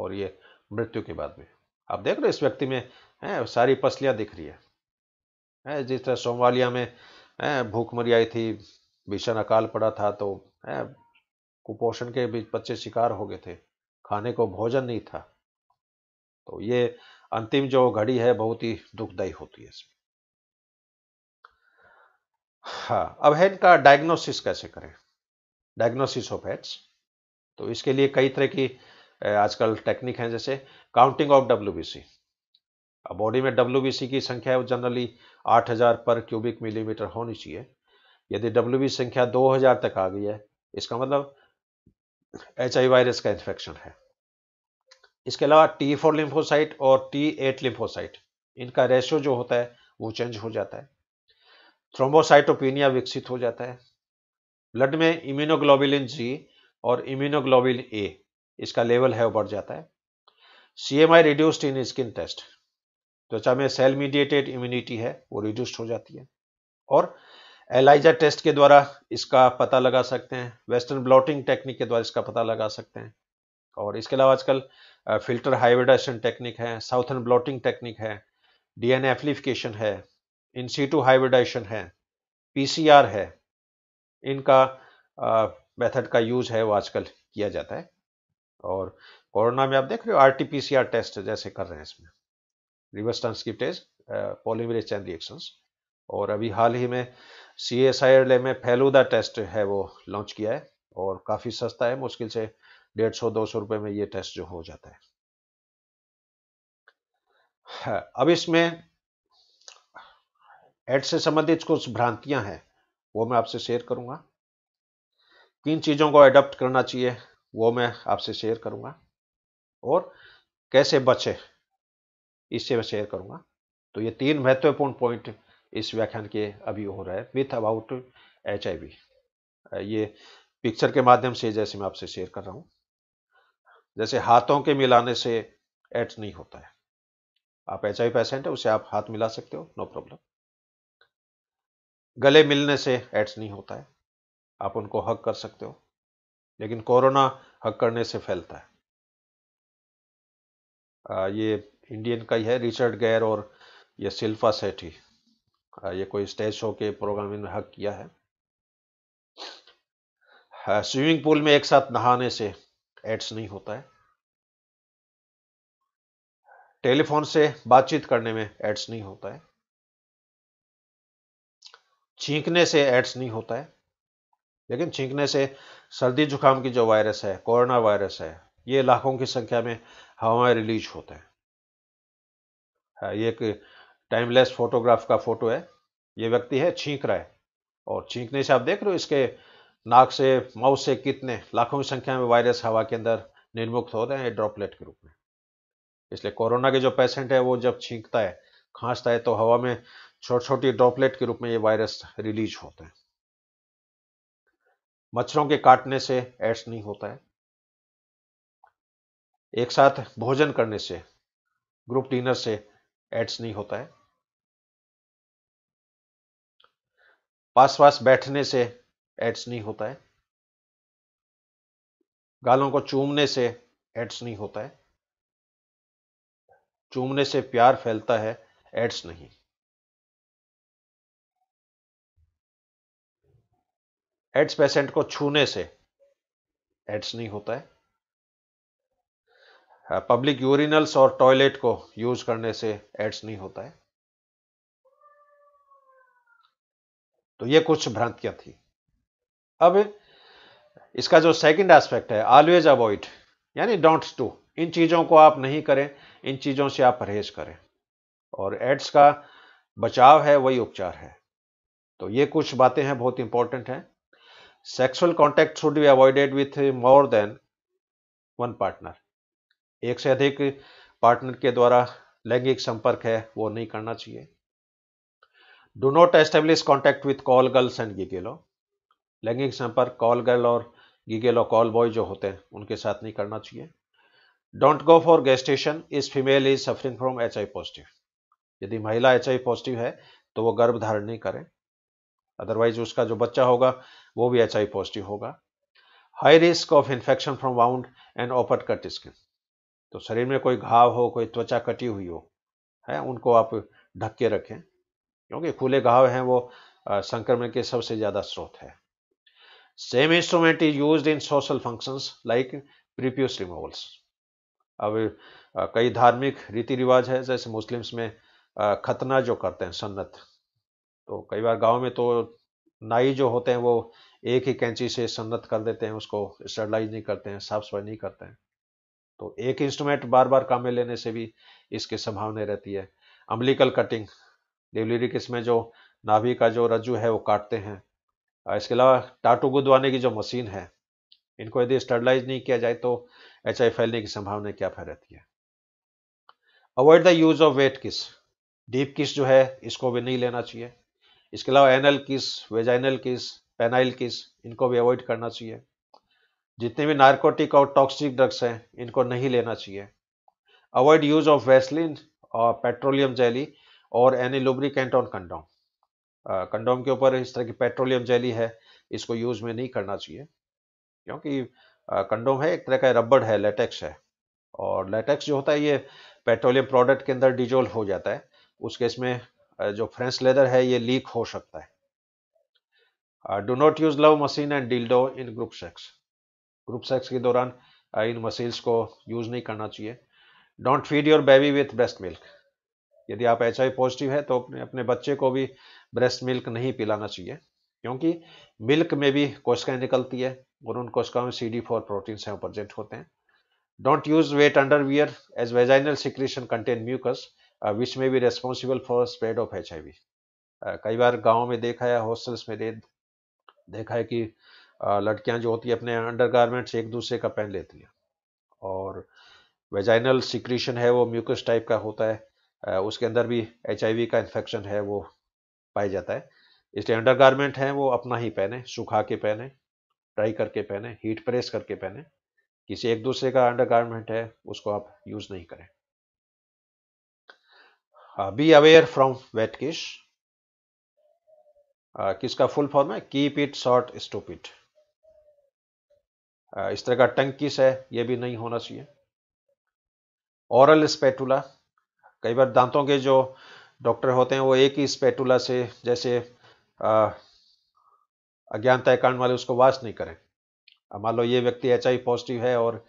और ये मृत्यु के बाद में आप देख रहे हो इस व्यक्ति में है सारी पसलियां दिख रही है, है जिस तरह सोमवालिया में है भूखमरी आई थी भीषण अकाल पड़ा था तो है कुपोषण के बीच बच्चे शिकार हो गए थे खाने को भोजन नहीं था तो ये अंतिम जो घड़ी है बहुत ही दुखदायी होती है इसमें हाँ अब है इनका डायग्नोसिस कैसे करें डायग्नोसिस ऑफ एड्स तो इसके लिए कई तरह की आजकल टेक्निक हैं जैसे काउंटिंग ऑफ डब्ल्यू बॉडी में डब्ल्यू की संख्या है जनरली 8000 पर क्यूबिक मिलीमीटर होनी चाहिए यदि डब्ल्यू संख्या 2000 तक आ गई है इसका मतलब एच वायरस का इन्फेक्शन है इसके अलावा टी फोर लिम्फोसाइट और टी एट लिम्फोसाइट इनका रेशो जो होता है वो चेंज हो जाता है थ्रोम्बोसाइटोपिनिया विकसित हो जाता है ब्लड में इम्यूनोग्लोबिलिन जी और इम्यूनोग्लोबिल ए इसका लेवल है वो बढ़ जाता है C M I reduced in skin test त्वचा में सेल मीडिएटेड इम्यूनिटी है वो रिड्यूस्ड हो जाती है और एलाइजा टेस्ट के द्वारा इसका पता लगा सकते हैं वेस्टर्न ब्लॉटिंग टेक्निक के द्वारा इसका पता लगा सकते हैं और इसके अलावा आजकल फिल्टर हाइब्रिडाइजेशन टेक्निक है साउथर्न ब्लॉटिंग टेक्निक है डीएनए एप्लीफिकेशन है इन सीटू हाइब्रिडाइजेशन है पीसीआर है इनका मेथड का यूज है वो आजकल किया जाता है और कोरोना में आप देख रहे हो आरटीपीसीआर टेस्ट जैसे कर रहे हैं इसमें reverse test polymerase chain reactions और अभी हाल ही में सी एस आई एल में फैलूदा टेस्ट है वो लॉन्च किया है और काफ़ी सस्ता है मुश्किल से डेढ़ सौ दो सौ रुपये में ये टेस्ट जो हो जाता है हाँ, अब इसमें एड्स से संबंधित कुछ भ्रांतियां हैं वो मैं आपसे शेयर करूंगा किन चीज़ों को एडप्ट करना चाहिए वो मैं आपसे शेयर करूंगा और कैसे बचे इससे मैं शेयर करूंगा तो ये तीन महत्वपूर्ण पॉइंट इस व्याख्यान के अभी हो रहा है विथ अबाउट एच ये पिक्चर के माध्यम से जैसे मैं आपसे शेयर कर रहा हूँ जैसे हाथों के मिलाने से एड्स नहीं होता है आप एच आई पेशेंट है उसे आप हाथ मिला सकते हो नो प्रॉब्लम गले मिलने से एड्स नहीं होता है आप उनको हक कर सकते हो लेकिन कोरोना हक करने से फैलता है आ, ये इंडियन का ही है रिचर्ड गैर और ये सिल्फा सेठी ये कोई स्टेज शो के प्रोग्राम में हक किया है स्विमिंग पूल में एक साथ नहाने से एड्स नहीं होता है टेलीफोन से बातचीत करने में एड्स नहीं होता है छींकने से एड्स नहीं होता है लेकिन छींकने से सर्दी जुकाम की जो वायरस है कोरोना वायरस है ये लाखों की संख्या में हवाएं रिलीज होते हैं हाँ, ये एक टाइमलेस फोटोग्राफ का फोटो है ये व्यक्ति है छींक रहा है और छींकने से आप देख रहे हो इसके नाक से माउथ से कितने लाखों की संख्या में वायरस हवा के अंदर निर्मुक्त होते हैं ड्रॉपलेट के रूप में इसलिए कोरोना के जो पेशेंट है वो जब छींकता है खांसता है तो हवा में छोटी छोटी ड्रॉपलेट के रूप में ये वायरस रिलीज होते हैं मच्छरों के काटने से एड्स नहीं होता है एक साथ भोजन करने से ग्रुप डिनर से एड्स नहीं होता है पास पास बैठने से एड्स नहीं होता है गालों को चूमने से एड्स नहीं होता है चूमने से प्यार फैलता है एड्स नहीं एड्स पेशेंट को छूने से एड्स नहीं होता है हाँ, पब्लिक यूरिनल्स और टॉयलेट को यूज करने से एड्स नहीं होता है तो ये कुछ भ्रांतियां थी अब इसका जो सेकंड एस्पेक्ट है ऑलवेज अवॉइड यानी डोंट डू इन चीजों को आप नहीं करें इन चीजों से आप परहेज करें और एड्स का बचाव है वही उपचार है तो ये कुछ बातें हैं बहुत इंपॉर्टेंट हैं sexual contact should be avoided with more than one partner एक से अधिक पार्टनर के द्वारा लैंगिक संपर्क है वो नहीं करना चाहिए do not establish contact with call girls and gigolo लैंगिक संपर्क कॉल गर्ल और गिगेलो कॉल बॉय जो होते हैं उनके साथ नहीं करना चाहिए don't go for gestation is female is suffering from H positive यदि महिला एच पॉजिटिव है तो वो गर्भ धारण नहीं करें अदरवाइज उसका जो बच्चा होगा वो भी एच पॉजिटिव होगा high risk of infection from wound and open cut skin तो शरीर में कोई घाव हो कोई त्वचा कटी हुई हो है उनको आप ढक के रखें क्योंकि खुले घाव हैं वो संक्रमण के सबसे ज़्यादा स्रोत है same instrument is use in social functions like prepuce removals अब कई धार्मिक रीति रिवाज है जैसे मुस्लिम्स में खतना जो करते हैं सन्नत तो कई बार गांव में तो नाई जो होते हैं वो एक ही कैंची से सन्नत कर देते हैं उसको स्टरलाइज नहीं करते हैं साफ सफाई नहीं करते हैं तो एक इंस्ट्रूमेंट बार बार काम में लेने से भी इसकी संभावना रहती है अम्लिकल कटिंग लिवलिरिक इसमें जो नाभि का जो रज्जू है वो काटते हैं इसके अलावा टाटू गुदवाने की जो मशीन है इनको यदि स्टरलाइज नहीं किया जाए तो एच फैलने की संभावना क्या रहती है avoid the use of wet kiss deep kiss जो है इसको भी नहीं लेना चाहिए इसके अलावा एनल किस वेजाइनल किस पेनाइल किस इनको भी अवॉइड करना चाहिए जितने भी नार्कोटिक और टॉक्सिक ड्रग्स हैं इनको नहीं लेना चाहिए अवॉइड यूज ऑफ वेस्लिन और पेट्रोलियम जेली और any lubricant on condom condom के ऊपर इस तरह की पेट्रोलियम जेली है इसको यूज में नहीं करना चाहिए क्योंकि कंडोम है एक तरह का रबड़ है लेटेक्स है और लेटेक्स जो होता है ये पेट्रोलियम प्रोडक्ट के अंदर डिजोल्व हो जाता है उस केस में जो फ्रेंच लेदर है ये लीक हो सकता है do not use love machine and dildo in group sex group sex के दौरान इन मशीन्स को यूज नहीं करना चाहिए don't feed your baby with breast milk यदि आप एच पॉजिटिव है तो अपने अपने बच्चे को भी ब्रेस्ट मिल्क नहीं पिलाना चाहिए क्योंकि मिल्क में भी कोशिकाएं निकलती है और उन कोशिकाओं में सी डी फोर प्रोटीन्स हैं प्रेजेंट होते हैं don't use wet underwear as vaginal secretion contain mucus which may be responsible for spread of H I V कई बार गाँव में देखा है हॉस्टल्स में दे, देखा है कि लड़कियां जो होती है अपने अंडर गारमेंट्स एक दूसरे का पहन लेती हैं और वेजाइनल सिक्रीशन है वो म्यूकस टाइप का होता है उसके अंदर भी एच का इन्फेक्शन है वो पाया जाता है इसलिए अंडर गारमेंट है वो अपना ही पहने सुखा के पहने ड्राई करके पहने हीट प्रेस करके पहने किसी एक दूसरे का अंडर गारमेंट है उसको आप यूज़ नहीं करें be aware from from vetkish uh, किसका फुल फॉर्म है keep it short stoop it इस तरह का टंग किस है यह भी नहीं होना चाहिए औरल स्पेटूला कई बार दांतों के जो डॉक्टर होते हैं वो एक ही स्पेटूला से जैसे uh, अज्ञानता कांड वाले उसको वाश नहीं करें मान लो ये व्यक्ति एच पॉजिटिव है और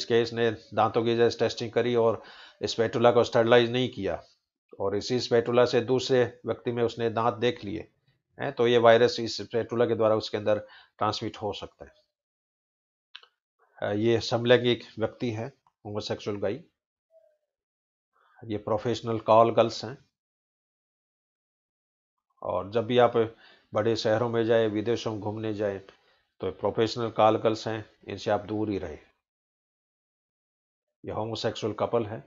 इसके इसने दांतों की जैसे टेस्टिंग करी और स्पेटूला को स्टरलाइज नहीं किया और इसी स्पेटुला से दूसरे व्यक्ति में उसने दांत देख लिए हैं तो ये वायरस इस स्पेटुला के द्वारा उसके अंदर ट्रांसमिट हो सकता है ये समलैंगिक व्यक्ति है होमोसेक्सुअल गाई ये प्रोफेशनल कॉल गर्ल्स हैं और जब भी आप बड़े शहरों में जाए विदेशों में घूमने जाए तो प्रोफेशनल कॉल गर्ल्स हैं इनसे आप दूर ही रहे ये होमोसेक्सुअल कपल है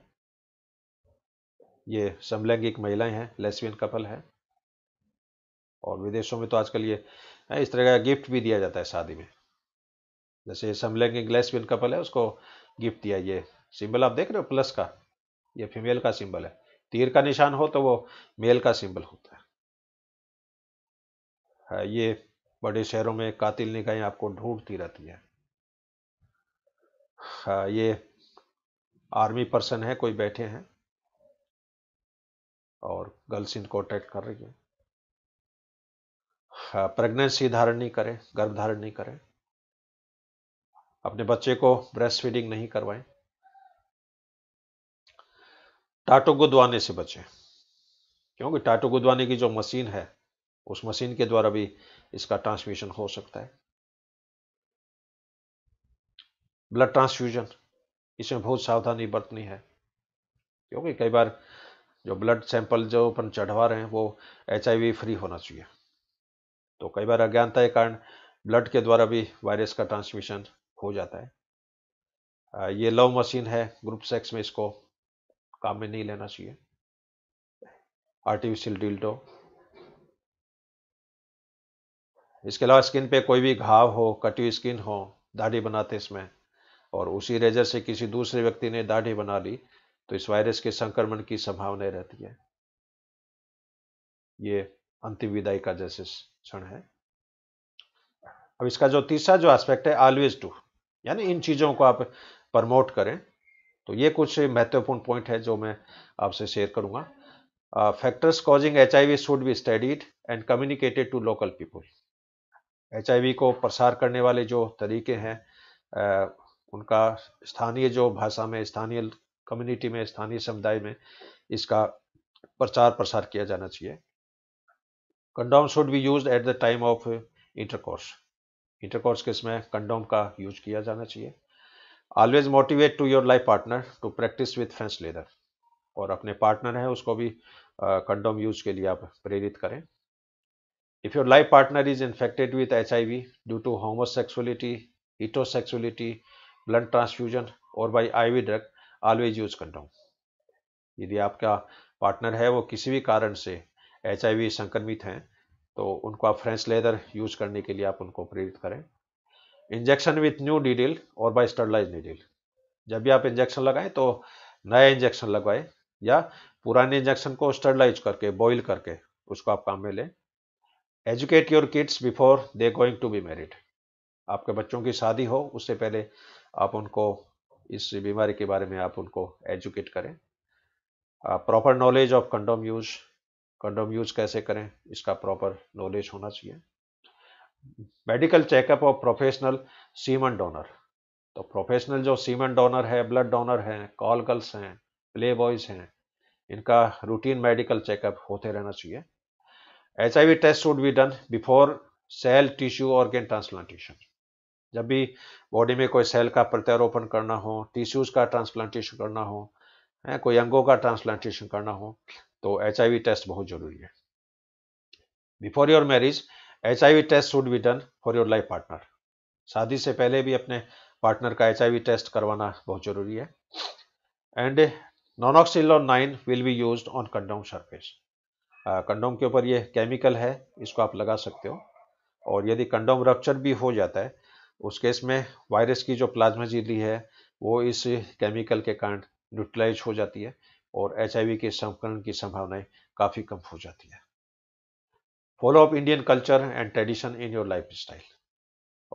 ये समलैंगिक महिलाएं हैं लेस्बियन कपल है और विदेशों में तो आजकल ये इस तरह का गिफ्ट भी दिया जाता है शादी में जैसे समलैंगिक लेस्बियन कपल है उसको गिफ्ट दिया ये सिंबल आप देख रहे हो प्लस का ये फीमेल का सिंबल है तीर का निशान हो तो वो मेल का सिंबल होता है हाँ, ये बड़े शहरों में कातिल निकाय आपको ढूंढती रहती है हाँ, ये आर्मी पर्सन है कोई बैठे हैं और गर्ल्स इनको अट्रैक्ट कर रही है प्रेगनेंसी हाँ, धारण नहीं करें गर्भ धारण नहीं करें अपने बच्चे को ब्रेस्ट फीडिंग नहीं करवाएं टाटो गुदवाने से बचें क्योंकि टाटो गुदवाने की जो मशीन है उस मशीन के द्वारा भी इसका ट्रांसमिशन हो सकता है ब्लड ट्रांसफ्यूजन इसमें बहुत सावधानी बरतनी है क्योंकि कई बार जो ब्लड सैंपल जो अपन चढ़वा रहे हैं वो एच फ्री होना चाहिए तो कई बार अज्ञानता के कारण ब्लड के द्वारा भी वायरस का ट्रांसमिशन हो जाता है ये लव मशीन है ग्रुप सेक्स में इसको काम में नहीं लेना चाहिए आर्टिफिशियल डिल्टो इसके अलावा स्किन पे कोई भी घाव हो कटी स्किन हो दाढ़ी बनाते इसमें और उसी रेजर से किसी दूसरे व्यक्ति ने दाढ़ी बना ली तो इस वायरस के संक्रमण की संभावना रहती है ये अंतिम विदाई का जैसे क्षण है अब इसका जो तीसरा जो एस्पेक्ट है ऑलवेज टू यानी इन चीज़ों को आप प्रमोट करें तो ये कुछ महत्वपूर्ण पॉइंट है जो मैं आपसे शेयर करूंगा factors causing H I V should be studied and communicated to local people H I V को प्रसार करने वाले जो तरीके हैं उनका स्थानीय जो भाषा में स्थानीय कम्युनिटी में स्थानीय समुदाय में इसका प्रचार प्रसार किया जाना चाहिए condom should be used at the time of intercourse intercourse के इसमें कंडोम का यूज किया जाना चाहिए always motivate to your life partner to practise with fence leather और अपने पार्टनर हैं उसको भी कंडोम uh, यूज के लिए आप प्रेरित करें if your life partner is infected with H I V due to homosexuality heterosexuality blood transfusion और by I V drug always use करता हूँ यदि आपका पार्टनर है वो किसी भी कारण से एच संक्रमित हैं तो उनको आप फ्रेंच लेदर यूज करने के लिए आप उनको प्रेरित करें इंजेक्शन विथ न्यू नीडिल और बाय स्टरलाइज नीडिल जब भी आप इंजेक्शन लगाएं तो नया इंजेक्शन लगवाएं या पुराने इंजेक्शन को स्टरलाइज करके बॉइल करके उसको आप काम में लें educate your kids before they going to be married आपके बच्चों की शादी हो उससे पहले आप उनको इस बीमारी के बारे में आप उनको एजुकेट करें proper knowledge of condom use condom use कैसे करें इसका प्रॉपर नॉलेज होना चाहिए medical checkup of professional semen donor तो प्रोफेशनल जो सीमन डोनर है ब्लड डोनर हैं कॉल गर्ल्स हैं प्ले बॉयज हैं इनका रूटीन मेडिकल चेकअप होते रहना चाहिए H I V test should be done before cell tissue organ transplantation जब भी बॉडी में कोई सेल का प्रत्यारोपण करना हो टिश्यूज का ट्रांसप्लांटेशन करना हो है कोई अंगों का ट्रांसप्लांटेशन करना हो तो एच टेस्ट बहुत जरूरी है before your marriage H test should be done for your life partner शादी से पहले भी अपने पार्टनर का एच टेस्ट करवाना बहुत जरूरी है and nonoxynol nine will be use on condom surface condom के ऊपर ये केमिकल है इसको आप लगा सकते हो और यदि कंडोम रक्चर भी हो जाता है उस केस में वायरस की जो प्लाज्मा झीली है वो इस केमिकल के कारण न्यूट्रलाइज हो जाती है और एच के संक्रमण की संभावनाएं काफ़ी कम हो जाती है follow up Indian culture and tradition in your life style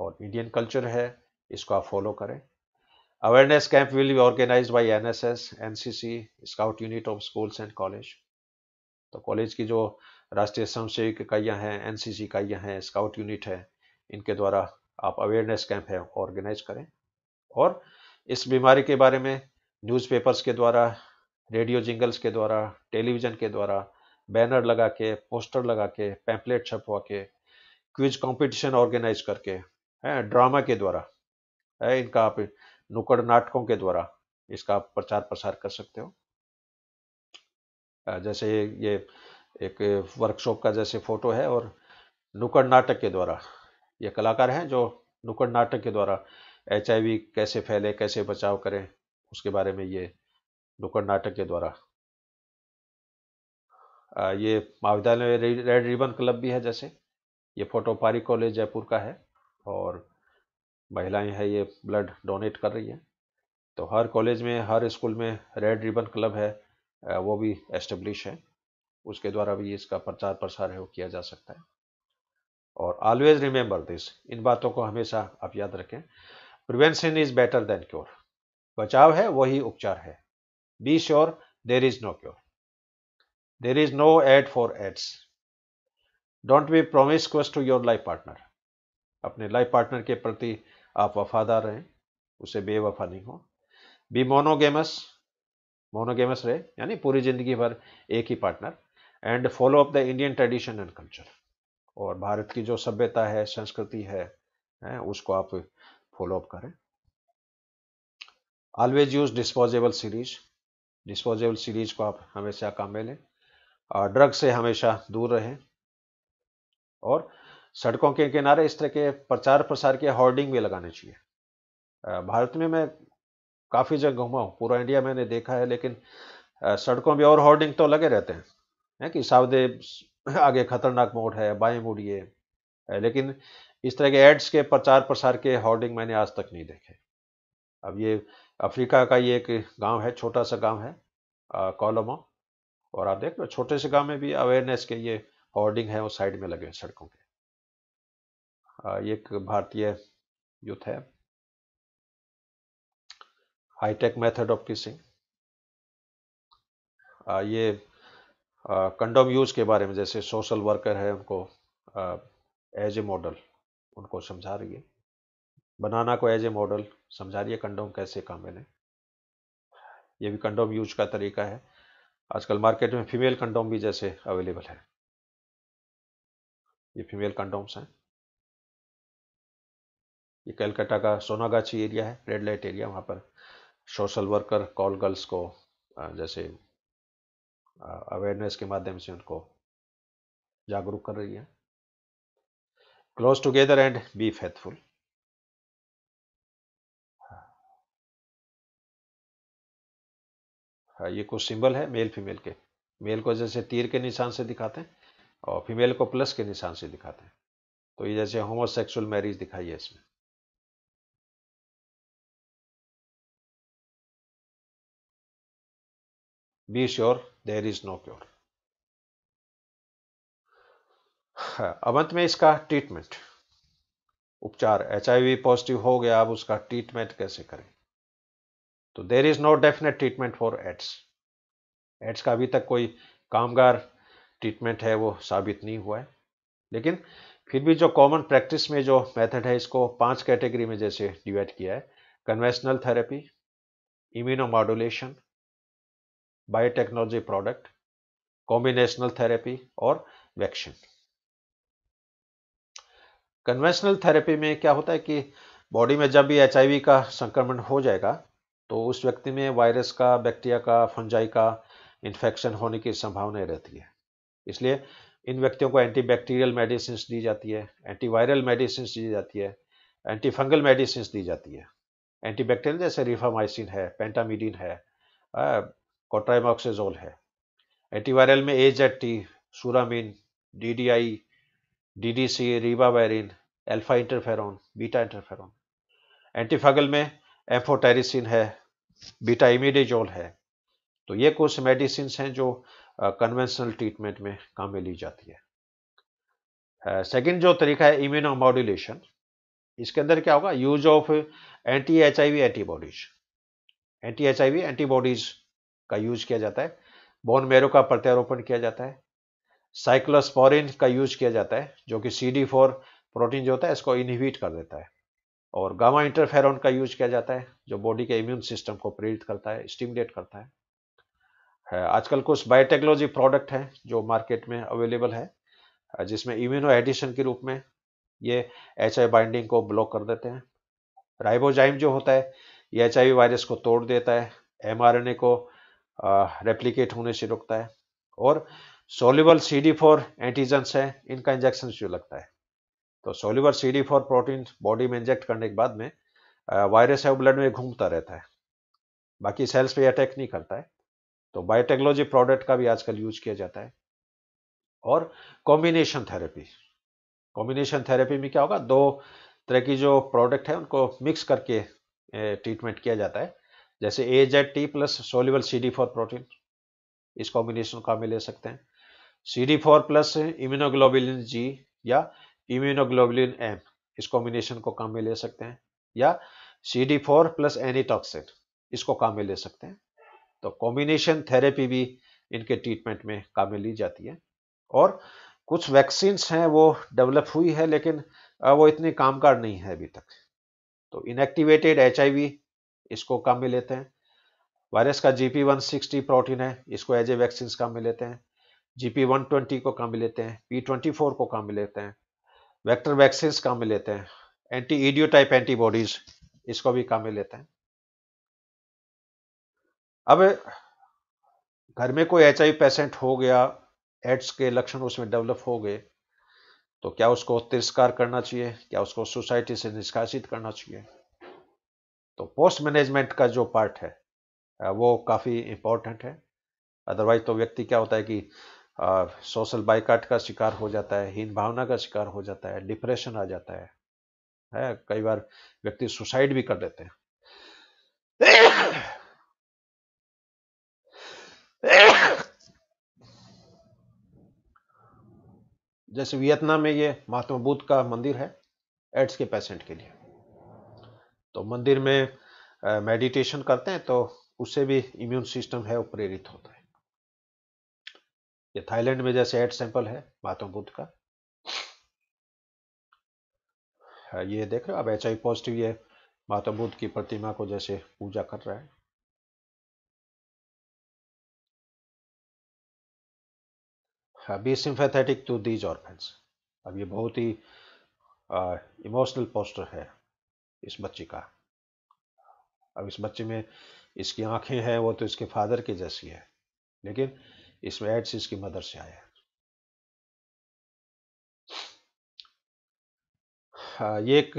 और इंडियन कल्चर है इसको आप फॉलो करें awareness camp will be organise by N S S N C C scout unit of schools and college तो college की जो राष्ट्रीय स्वयंसेवी इकाइयाँ हैं एन सी सी इकाइयाँ हैं स्काउट यूनिट है इनके द्वारा आप अवेयरनेस कैंप है ऑर्गेनाइज करें और इस बीमारी के बारे में न्यूज़पेपर्स के द्वारा रेडियो जिंगल्स के द्वारा टेलीविज़न के द्वारा बैनर लगा के पोस्टर लगा के पैम्पलेट छपवा के क्विज कंपटीशन ऑर्गेनाइज करके है ड्रामा के द्वारा है इनका आप नुक्कड़ नाटकों के द्वारा इसका आप प्रचार प्रसार कर सकते हो जैसे ये एक वर्कशॉप का जैसे फोटो है और नुक्कड़ नाटक के द्वारा ये कलाकार हैं जो नुक्कड़ नाटक के द्वारा एच कैसे फैले कैसे बचाव करें उसके बारे में ये नुक्कड़ नाटक के द्वारा ये महाविद्यालय में रेड रिबन क्लब भी है जैसे ये फोटो पारी कॉलेज जयपुर का है और महिलाएं हैं ये ब्लड डोनेट कर रही हैं तो हर कॉलेज में हर स्कूल में रेड रिबन क्लब है वो भी एस्टेब्लिश है उसके द्वारा भी इसका प्रचार प्रसार है वो किया जा सकता है और ऑलवेज रिमेंबर दिस इन बातों को हमेशा आप याद रखें prevention is better than cure बचाव है वही उपचार है be sure there is no cure there is no aid for AIDS don't be promiscuous to your life partner अपने लाइफ पार्टनर के प्रति आप वफादार रहें उसे बेवफा नहीं हो बी मोनोगेमस मोनोगेमस रहे यानी पूरी जिंदगी भर एक ही partner and follow up the Indian tradition and culture और भारत की जो सभ्यता है संस्कृति है, है उसको आप फॉलो अप करें always use disposable syringes disposable syringes को आप हमेशा काम में लें और ड्रग से हमेशा दूर रहें और सड़कों के किनारे इस तरह के प्रचार प्रसार के हॉर्डिंग भी लगाने चाहिए भारत में मैं काफ़ी जगह घूमा हूँ पूरा इंडिया मैंने देखा है लेकिन सड़कों में और हॉर्डिंग तो लगे रहते हैं है कि सावधे आगे खतरनाक मोड है बाएं मुड़िए लेकिन इस तरह के एड्स के प्रचार प्रसार के होर्डिंग मैंने आज तक नहीं देखे अब ये अफ्रीका का ये एक गांव है छोटा सा गांव है कोलमा और आप देख लो छोटे से गांव में भी अवेयरनेस के ये होर्डिंग है वो साइड में लगे हैं सड़कों के आ, ये एक भारतीय यूथ है हाईटेक मेथड ऑफ किसिंग ये कंडोम यूज़ के बारे में जैसे सोशल वर्कर है उनको एज ए मॉडल उनको समझा रही है बनाना को एज ए मॉडल समझा रही है कंडोम कैसे काम है ये भी कंडोम यूज का तरीका है आजकल मार्केट में फीमेल कंडोम भी जैसे अवेलेबल है ये फीमेल कंडोम्स हैं ये कलकत्ता का सोनागाछी एरिया है रेड लाइट एरिया वहाँ पर सोशल वर्कर कॉल गर्ल्स को जैसे अवेयरनेस के माध्यम से उनको जागरूक कर रही है close together and be faithful ये कुछ सिंबल है मेल फीमेल के मेल को जैसे तीर के निशान से दिखाते हैं और फीमेल को प्लस के निशान से दिखाते हैं तो ये जैसे होमोसेक्सुअल मैरिज दिखाई है इसमें be sure there is no cure अब अंत में इसका ट्रीटमेंट उपचार एच पॉजिटिव हो गया अब उसका ट्रीटमेंट कैसे करें तो there is no definite treatment for AIDS AIDS का अभी तक कोई कामगार ट्रीटमेंट है वो साबित नहीं हुआ है लेकिन फिर भी जो कॉमन प्रैक्टिस में जो मेथड है इसको पांच कैटेगरी में जैसे डिवाइड किया है conventional therapy immunomodulation biotechnology product combinational therapy और वैक्सीन कन्वेंशनल थेरेपी में क्या होता है कि बॉडी में जब भी एच का संक्रमण हो जाएगा तो उस व्यक्ति में वायरस का बैक्टीरिया का फंजाई का इन्फेक्शन होने की संभावना रहती है इसलिए इन व्यक्तियों को एंटी बैक्टीरियल मेडिसिन दी जाती है एंटीवायरल मेडिसिन दी जाती है एंटी फंगल मेडिसिन दी जाती है एंटीबैक्टीरियल जैसे रिफामाइसिन है पेंटामिडिन है कोट्राइमोक्सेजोल है एंटीवायरल में A Z T suramin D D I D D C ribavirin alpha interferon beta interferon antifungal में एम्फोटेरिसिन है बीटा इमिडेजोल है तो ये कुछ मेडिसिन हैं जो कन्वेंशनल ट्रीटमेंट में काम में ली जाती है सेकंड जो तरीका है इम्यूनो मॉड्यूलेशन इसके अंदर क्या होगा use of anti H I V antibodies anti H I V antibodies का यूज किया जाता है बोन मेरो का प्रत्यारोपण किया जाता है साइक्लोस्पोरिन का यूज किया जाता है जो कि सी डी फोर प्रोटीन जो होता है इसको इनहिबिट कर देता है और गामा इंटरफेरॉन का यूज किया जाता है जो बॉडी के इम्यून सिस्टम को प्रेरित करता है स्टिमुलेट करता है, आजकल कुछ बायोटेक्नोलॉजी प्रोडक्ट हैं जो मार्केट में अवेलेबल है जिसमें इम्यूनो एडिशन के रूप में ये एच बाइंडिंग को ब्लॉक कर देते हैं राइबोजाइम जो होता है ये एच वायरस को तोड़ देता है एम को रेप्लीकेट होने से रोकता है और soluble C D four antigens है इनका इंजेक्शन जो लगता है तो soluble C D four protein body में इंजेक्ट करने के बाद में वायरस है वो ब्लड में घूमता रहता है बाकी सेल्स पे अटैक नहीं करता है तो बायोटेक्नोलॉजी प्रोडक्ट का भी आजकल यूज किया जाता है और कॉम्बिनेशन थेरेपी कॉम्बिनेशन थेरेपी में क्या होगा दो तरह की जो प्रोडक्ट है उनको मिक्स करके ट्रीटमेंट किया जाता है जैसे A Z T plus soluble C D four protein इस कॉम्बिनेशन का हम ले सकते हैं C D four plus immunoglobulin G या इम्यूनोग्लोबिलिन एम इस कॉम्बिनेशन को काम में ले सकते हैं या C D four plus antitoxin इसको काम में ले सकते हैं तो कॉम्बिनेशन थेरेपी भी इनके ट्रीटमेंट में काम में ली जाती है और कुछ वैक्सीन्स हैं वो डेवलप हुई है लेकिन वो इतनी कामकार नहीं है अभी तक तो इनएक्टिवेटेड एच आई वी इसको कम में लेते हैं वायरस का जीपी वन सिक्सटी प्रोटीन है इसको एज ए वैक्सीन कम में लेते हैं जीपी वन ट्वेंटी को कम में लेते हैं पी ट्वेंटी फोर को कम में लेते हैं वैक्टर वैक्सीन कम में लेते हैं एंटी ईडियो टाइप एंटीबॉडीज इसको भी कम में लेते हैं अब घर में कोई एच आई पेशेंट हो गया एड्स के लक्षण उसमें डेवलप हो गए तो क्या उसको तिरस्कार करना चाहिए क्या उसको सोसाइटी से निष्कासित करना चाहिए तो पोस्ट मैनेजमेंट का जो पार्ट है वो काफ़ी इम्पोर्टेंट है अदरवाइज तो व्यक्ति क्या होता है कि सोशल बाइकाट का शिकार हो जाता है हीन भावना का शिकार हो जाता है डिप्रेशन आ जाता है है कई बार व्यक्ति सुसाइड भी कर देते हैं जैसे वियतनाम में ये महात्मा बुद्ध का मंदिर है एड्स के पेशेंट के लिए तो मंदिर में मेडिटेशन करते हैं तो उससे भी इम्यून सिस्टम है वो प्रेरित होता है ये थाईलैंड में जैसे एड सैंपल है महात्मा बुद्ध का हाँ, ये देख रहे हो अब एच आई पॉजिटिव ये महात्मा बुद्ध की प्रतिमा को जैसे पूजा कर रहा है be sympathetic to these orphans अब ये बहुत ही इमोशनल पोस्टर है इस बच्चे का अब इस बच्चे में इसकी आंखें हैं वो तो इसके फादर के जैसी है लेकिन इसमें एड्स इसकी मदर से आया है हाँ, ये एक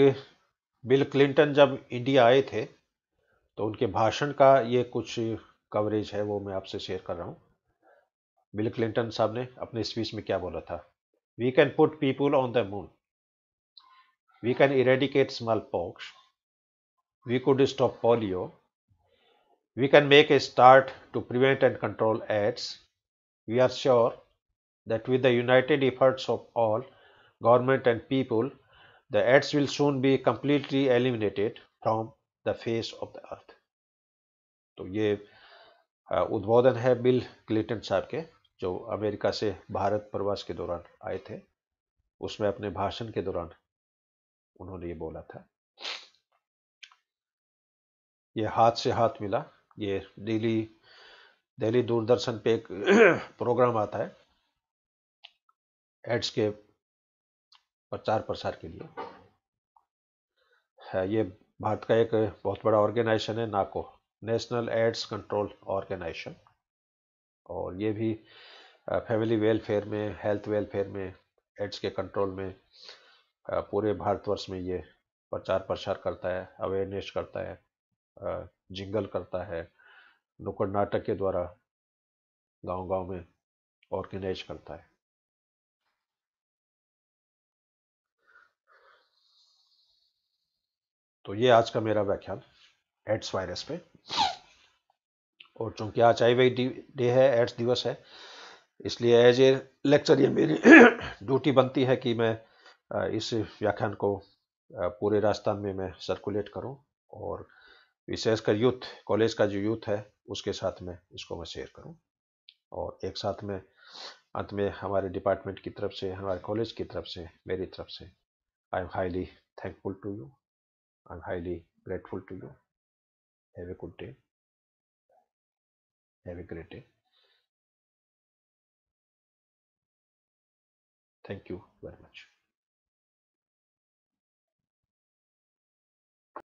बिल क्लिंटन जब इंडिया आए थे तो उनके भाषण का ये कुछ कवरेज है वो मैं आपसे शेयर कर रहा हूँ बिल क्लिंटन साहब ने अपने स्पीच में क्या बोला था we can put people on the moon we can eradicate smallpox, we could stop polio, we can make a start to prevent and control AIDS. We are sure that with the united efforts of all, government and people, the AIDS will soon be completely eliminated from the face of the earth. to ye udbodhan hai bill clinton sahab ke jo america se bharat pravas ke दौरान aaye the usme apne bhashan ke दौरान उन्होंने ये बोला था ये हाथ से हाथ मिला ये दिल्ली दिल्ली दूरदर्शन पे एक प्रोग्राम आता है एड्स के प्रचार प्रसार के लिए ये भारत का एक बहुत बड़ा ऑर्गेनाइजेशन है NACO National AIDS Control Organisation और ये भी फैमिली वेलफेयर में हेल्थ वेलफेयर में एड्स के कंट्रोल में पूरे भारतवर्ष में ये प्रचार प्रसार करता है अवेयरनेस करता है जिंगल करता है नुक्कड़ नाटक के द्वारा गांव गांव में ऑर्गेनाइज करता है तो ये आज का मेरा व्याख्यान एड्स वायरस पे और चूंकि आज आई डे है एड्स दिवस है इसलिए एज ए लेक्चर ये मेरी ड्यूटी बनती है कि मैं इस व्याख्यान को पूरे राजस्थान में मैं सर्कुलेट करूं और विशेषकर यूथ कॉलेज का जो यूथ है उसके साथ में इसको मैं शेयर करूं और एक साथ में अंत में हमारे डिपार्टमेंट की तरफ से हमारे कॉलेज की तरफ से मेरी तरफ से I am highly thankful to you I am highly grateful to you have a good day have a great day thank you very much